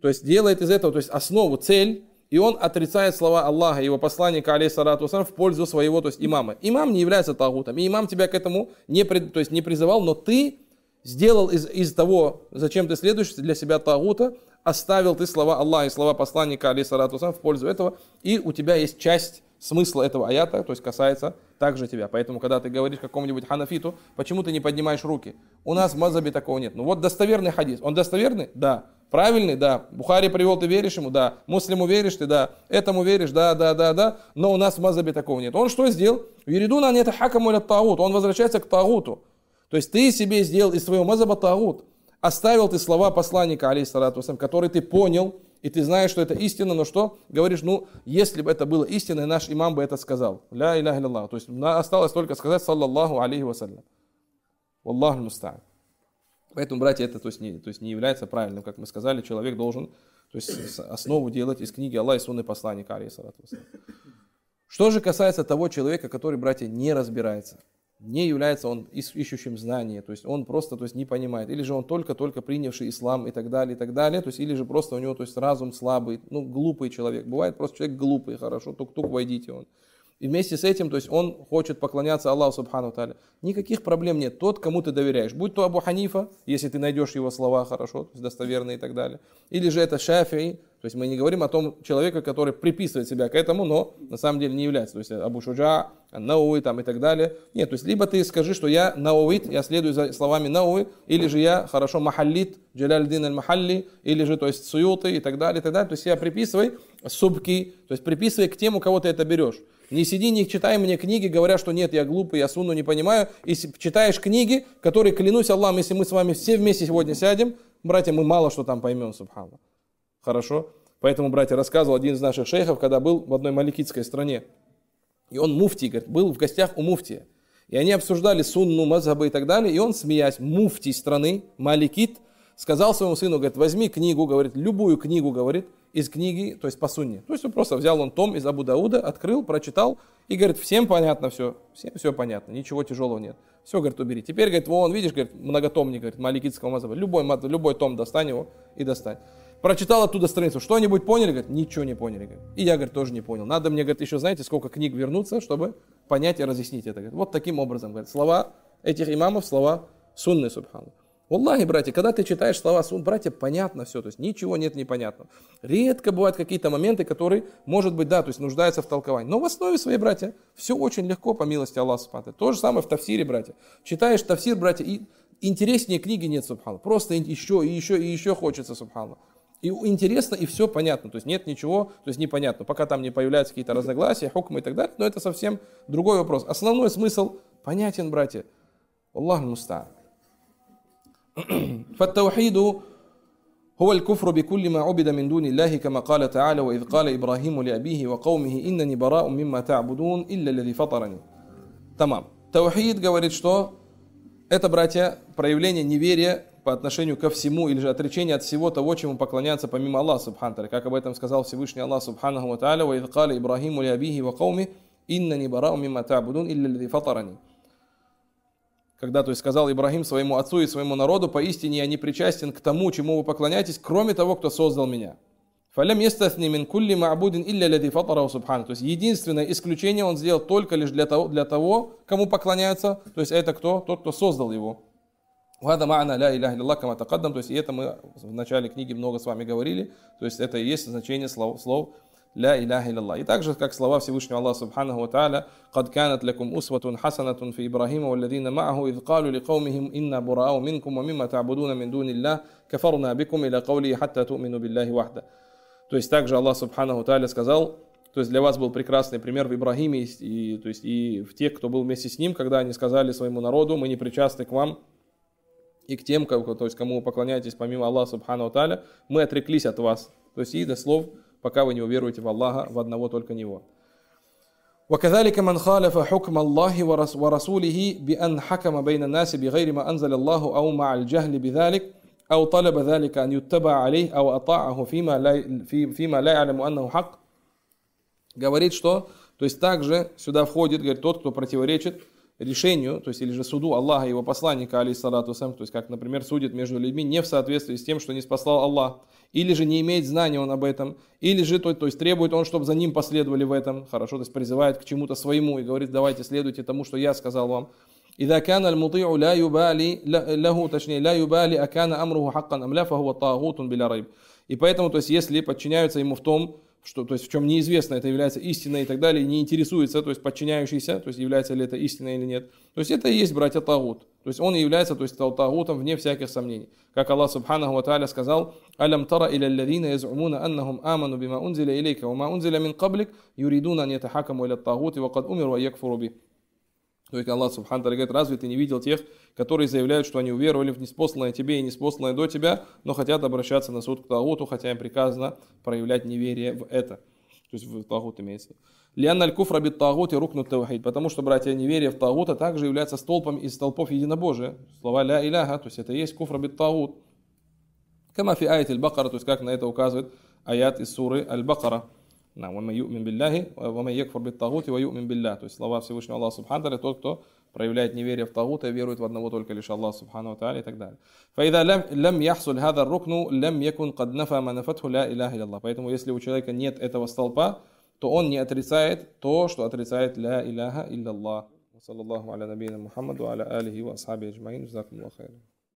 Speaker 1: То есть делает из этого, то есть основу, цель, и он отрицает слова Аллаха, его посланника, алейсарату в пользу своего, то есть имама. Имам не является тагутом, и имам тебя к этому не, то есть не призывал, но ты сделал из, из того, зачем ты следуешь, для себя тагута, оставил ты слова Аллаха и слова посланника, алейсарату в пользу этого, и у тебя есть часть смысл этого аята, то есть касается также тебя. Поэтому, когда ты говоришь какому-нибудь ханафиту, почему ты не поднимаешь руки? У нас в мазабе такого нет. Ну вот достоверный хадис. Он достоверный? Да. Правильный? Да. Бухари привел, ты веришь ему? Да. Муслиму веришь ты? Да. Этому веришь? Да, да, да, да. Но у нас в мазабе такого нет. Он что сделал? Веридуна нет хакаму или тагут. Он возвращается к тагуту. То есть ты себе сделал из своего мазаба тагут. Оставил ты слова посланника, алейхиссалату которые ты понял, и ты знаешь, что это истина, но что? Говоришь, ну, если бы это было истиной, наш имам бы это сказал. Ля илля илля То есть осталось только сказать, саллаллаху алейхи вассалям. Валлаху муста'ан. Поэтому, братья, это то есть, не, то есть не является правильным, как мы сказали, человек должен то есть, основу делать из книги Аллаха и Сунны посланника, алейхиссалату Что же касается того человека, который, братья, не разбирается – не является он ищущим знания, то есть он просто то есть, не понимает, или же он только-только принявший ислам и так далее, и так далее, то есть или же просто у него то есть, разум слабый, ну глупый человек, бывает просто человек глупый, хорошо, тук-тук, войдите он. И вместе с этим, то есть он хочет поклоняться Аллаху Субхану Таля. Никаких проблем нет. Тот, кому ты доверяешь. Будь то Абу Ханифа, если ты найдешь его слова хорошо, то есть достоверные и так далее. Или же это Шафии, то есть мы не говорим о том человеке, который приписывает себя к этому, но на самом деле не является. То есть Абу Шуджа, Науи там, и так далее. Нет, то есть либо ты скажи, что я Науит, я следую за словами Науи, или же я хорошо Махаллит, Джаляльдин Аль-Махалли, или же то есть Суюты и так далее, и так далее. То есть я приписывай субки, то есть приписывай к тем, у кого ты это берешь. Не сиди, не читай мне книги, говоря, что нет, я глупый, я Сунну не понимаю. И читаешь книги, которые, клянусь Аллахом, если мы с вами все вместе сегодня сядем, братья, мы мало что там поймем, СубханаЛлах. Хорошо? Поэтому, братья, рассказывал один из наших шейхов, когда был в одной маликитской стране. И он муфтий, говорит, был в гостях у муфтия. И они обсуждали сунну, мазхабы и так далее. И он, смеясь, муфтий страны, маликит, сказал своему сыну, говорит, возьми книгу, говорит, любую книгу, говорит, из книги, то есть по сунне. То есть он просто взял он том из Абу Дауда, открыл, прочитал и говорит, всем понятно все, всем все понятно, ничего тяжелого нет. Все, говорит, убери. Теперь, говорит, вон, видишь, говорит, многотомник, говорит, маликитского мазаба, любой, любой том достань его и достань прочитал оттуда страницу, что-нибудь поняли? Говорит, ничего не поняли. Говорит. И я, говорит, тоже не понял. Надо мне, говорит, еще, знаете, сколько книг вернуться, чтобы понять и разъяснить это. Говорит. Вот таким образом, говорит, слова этих имамов, слова сунны, субхану. Аллахи, братья, когда ты читаешь слова сун, братья, понятно все, то есть ничего нет непонятного. Редко бывают какие-то моменты, которые, может быть, да, то есть нуждаются в толковании. Но в основе своей, братья, все очень легко по милости Аллаха Субхану. То же самое в Тавсире, братья. Читаешь Тавсир, братья, и интереснее книги нет, Субхану. Просто еще и еще и еще хочется, Субхану. И интересно, и все понятно. То есть нет ничего, то есть непонятно. Пока там не появляются какие-то разногласия, хукмы и так далее, но это совсем другой вопрос. Основной смысл понятен, братья. Аллах муста. فالتوحيد هو الكفر بكل ما عبد من دون الله كما قال تعالى وإذ قال إبراهيم لأبيه وقومه إنني براء مما تعبدون إلا الذي فطرني تمام Таухид говорит, что это, братья, проявление неверия по отношению ко всему или же отречение от всего того, чему поклоняться помимо Аллаха Субхану Как об этом сказал Всевышний Аллах субханаху Ва Тааля, «Ва идхали Ибрахиму ли абихи ва кауми, инна не барау мимма та'будун илля ли фатарани». Когда, то есть, сказал Ибрахим своему отцу и своему народу, «Поистине я не причастен к тому, чему вы поклоняетесь, кроме того, кто создал меня». Фалям естасни мин кулли ма'будин илля лади фатарау субхану. То есть единственное исключение он сделал только лишь для того, для того, кому поклоняются. То есть это кто? Тот, кто создал его. Вада ма'на ля иля илля кама такаддам, то есть и это мы в начале книги много с вами говорили, то есть это и есть значение слов, слов ля иляха илля И также, как слова Всевышнего Аллаха Субханаху Ва Та'аля, «Кад канат лякум усватун хасанатун фи Ибрахима ва ладзина ма'аху, ид калу ли каумихим инна бурау минкум, ва мимма та'будуна мин дуни Иллах, кафарна бикум иля каули хатта ту'мину биллахи вахда». То есть также Аллах Субханаху Ва Та'аля сказал, то есть для вас был прекрасный пример в Ибрахиме и, то есть, и в тех, кто был вместе с ним, когда они сказали своему народу, мы не причастны к вам, и к тем, то есть, кому вы поклоняетесь помимо Аллаха Субхану Таля, мы отреклись от вас. То есть и до слов, пока вы не уверуете в Аллаха, в одного только Него. وكذلك من خالف حكم الله ورسوله بأن حكم بين الناس بغير ما أنزل الله أو مع الجهل بذلك أو طلب ذلك أن يتبع عليه أو أطاعه فيما لا, في, فيما لا يعلم أنه حق говорит, что, то есть также сюда входит, говорит, тот, кто противоречит решению, то есть или же суду Аллаха и его посланника, Али алейхиссалату то есть как, например, судит между людьми не в соответствии с тем, что не спасал Аллах, или же не имеет знания он об этом, или же, то, то есть требует он, чтобы за ним последовали в этом, хорошо, то есть призывает к чему-то своему и говорит, давайте следуйте тому, что я сказал вам. إذا كان المطيع لا يبالي له точнее لا يبالي أكان أمره حقا أم لا فهو طاغوت بلا ريب и поэтому, то есть, если подчиняются ему в том, что, то есть в чем неизвестно, это является истиной и так далее, не интересуется, то есть подчиняющийся, то есть является ли это истиной или нет. То есть это и есть братья Тагут. То есть он является то есть, Тагутом вне всяких сомнений. Как Аллах Субханаху Ва Тааля сказал, «Алям тара иля ладина язумуна аннахум аману бима унзиля илейка, ума унзиля мин каблик, юридуна нетахакаму иля Тагут, и вакад умиру, а якфуру би». То есть Аллах Субхану говорит, разве ты не видел тех, которые заявляют, что они уверовали в неспосланное тебе и неспосланное до тебя, но хотят обращаться на суд к Тагуту, хотя им приказано проявлять неверие в это. То есть в Тагут имеется. Лианна аль-куфра бит тагут и рукнут тавахид. Потому что, братья, неверие в тагута также является столпом из столпов единобожия. Слова ля и ляга, то есть это и есть куфра бит тагут. Камафи айт аль-бакара, то есть как на это указывает аят из суры аль-бакара. Nam, on юмин билляхи, ваман якфур бит тагути, ва юмин билля. То есть слова Всевышнего Аллаха Субхану Таля, тот, кто проявляет неверие в тагута, верует в одного только лишь Аллаха Субхану Таля и так далее. Фаида лям яхсуль хада рукну, лям якун каднафа манафатху ля илляхи Аллах. Поэтому если у человека нет этого столпа, то он не отрицает то, что отрицает ля иляха илля Аллах. وصلى الله على نبينا محمد وعلى آله وأصحابه أجمعين جزاكم الله خيرا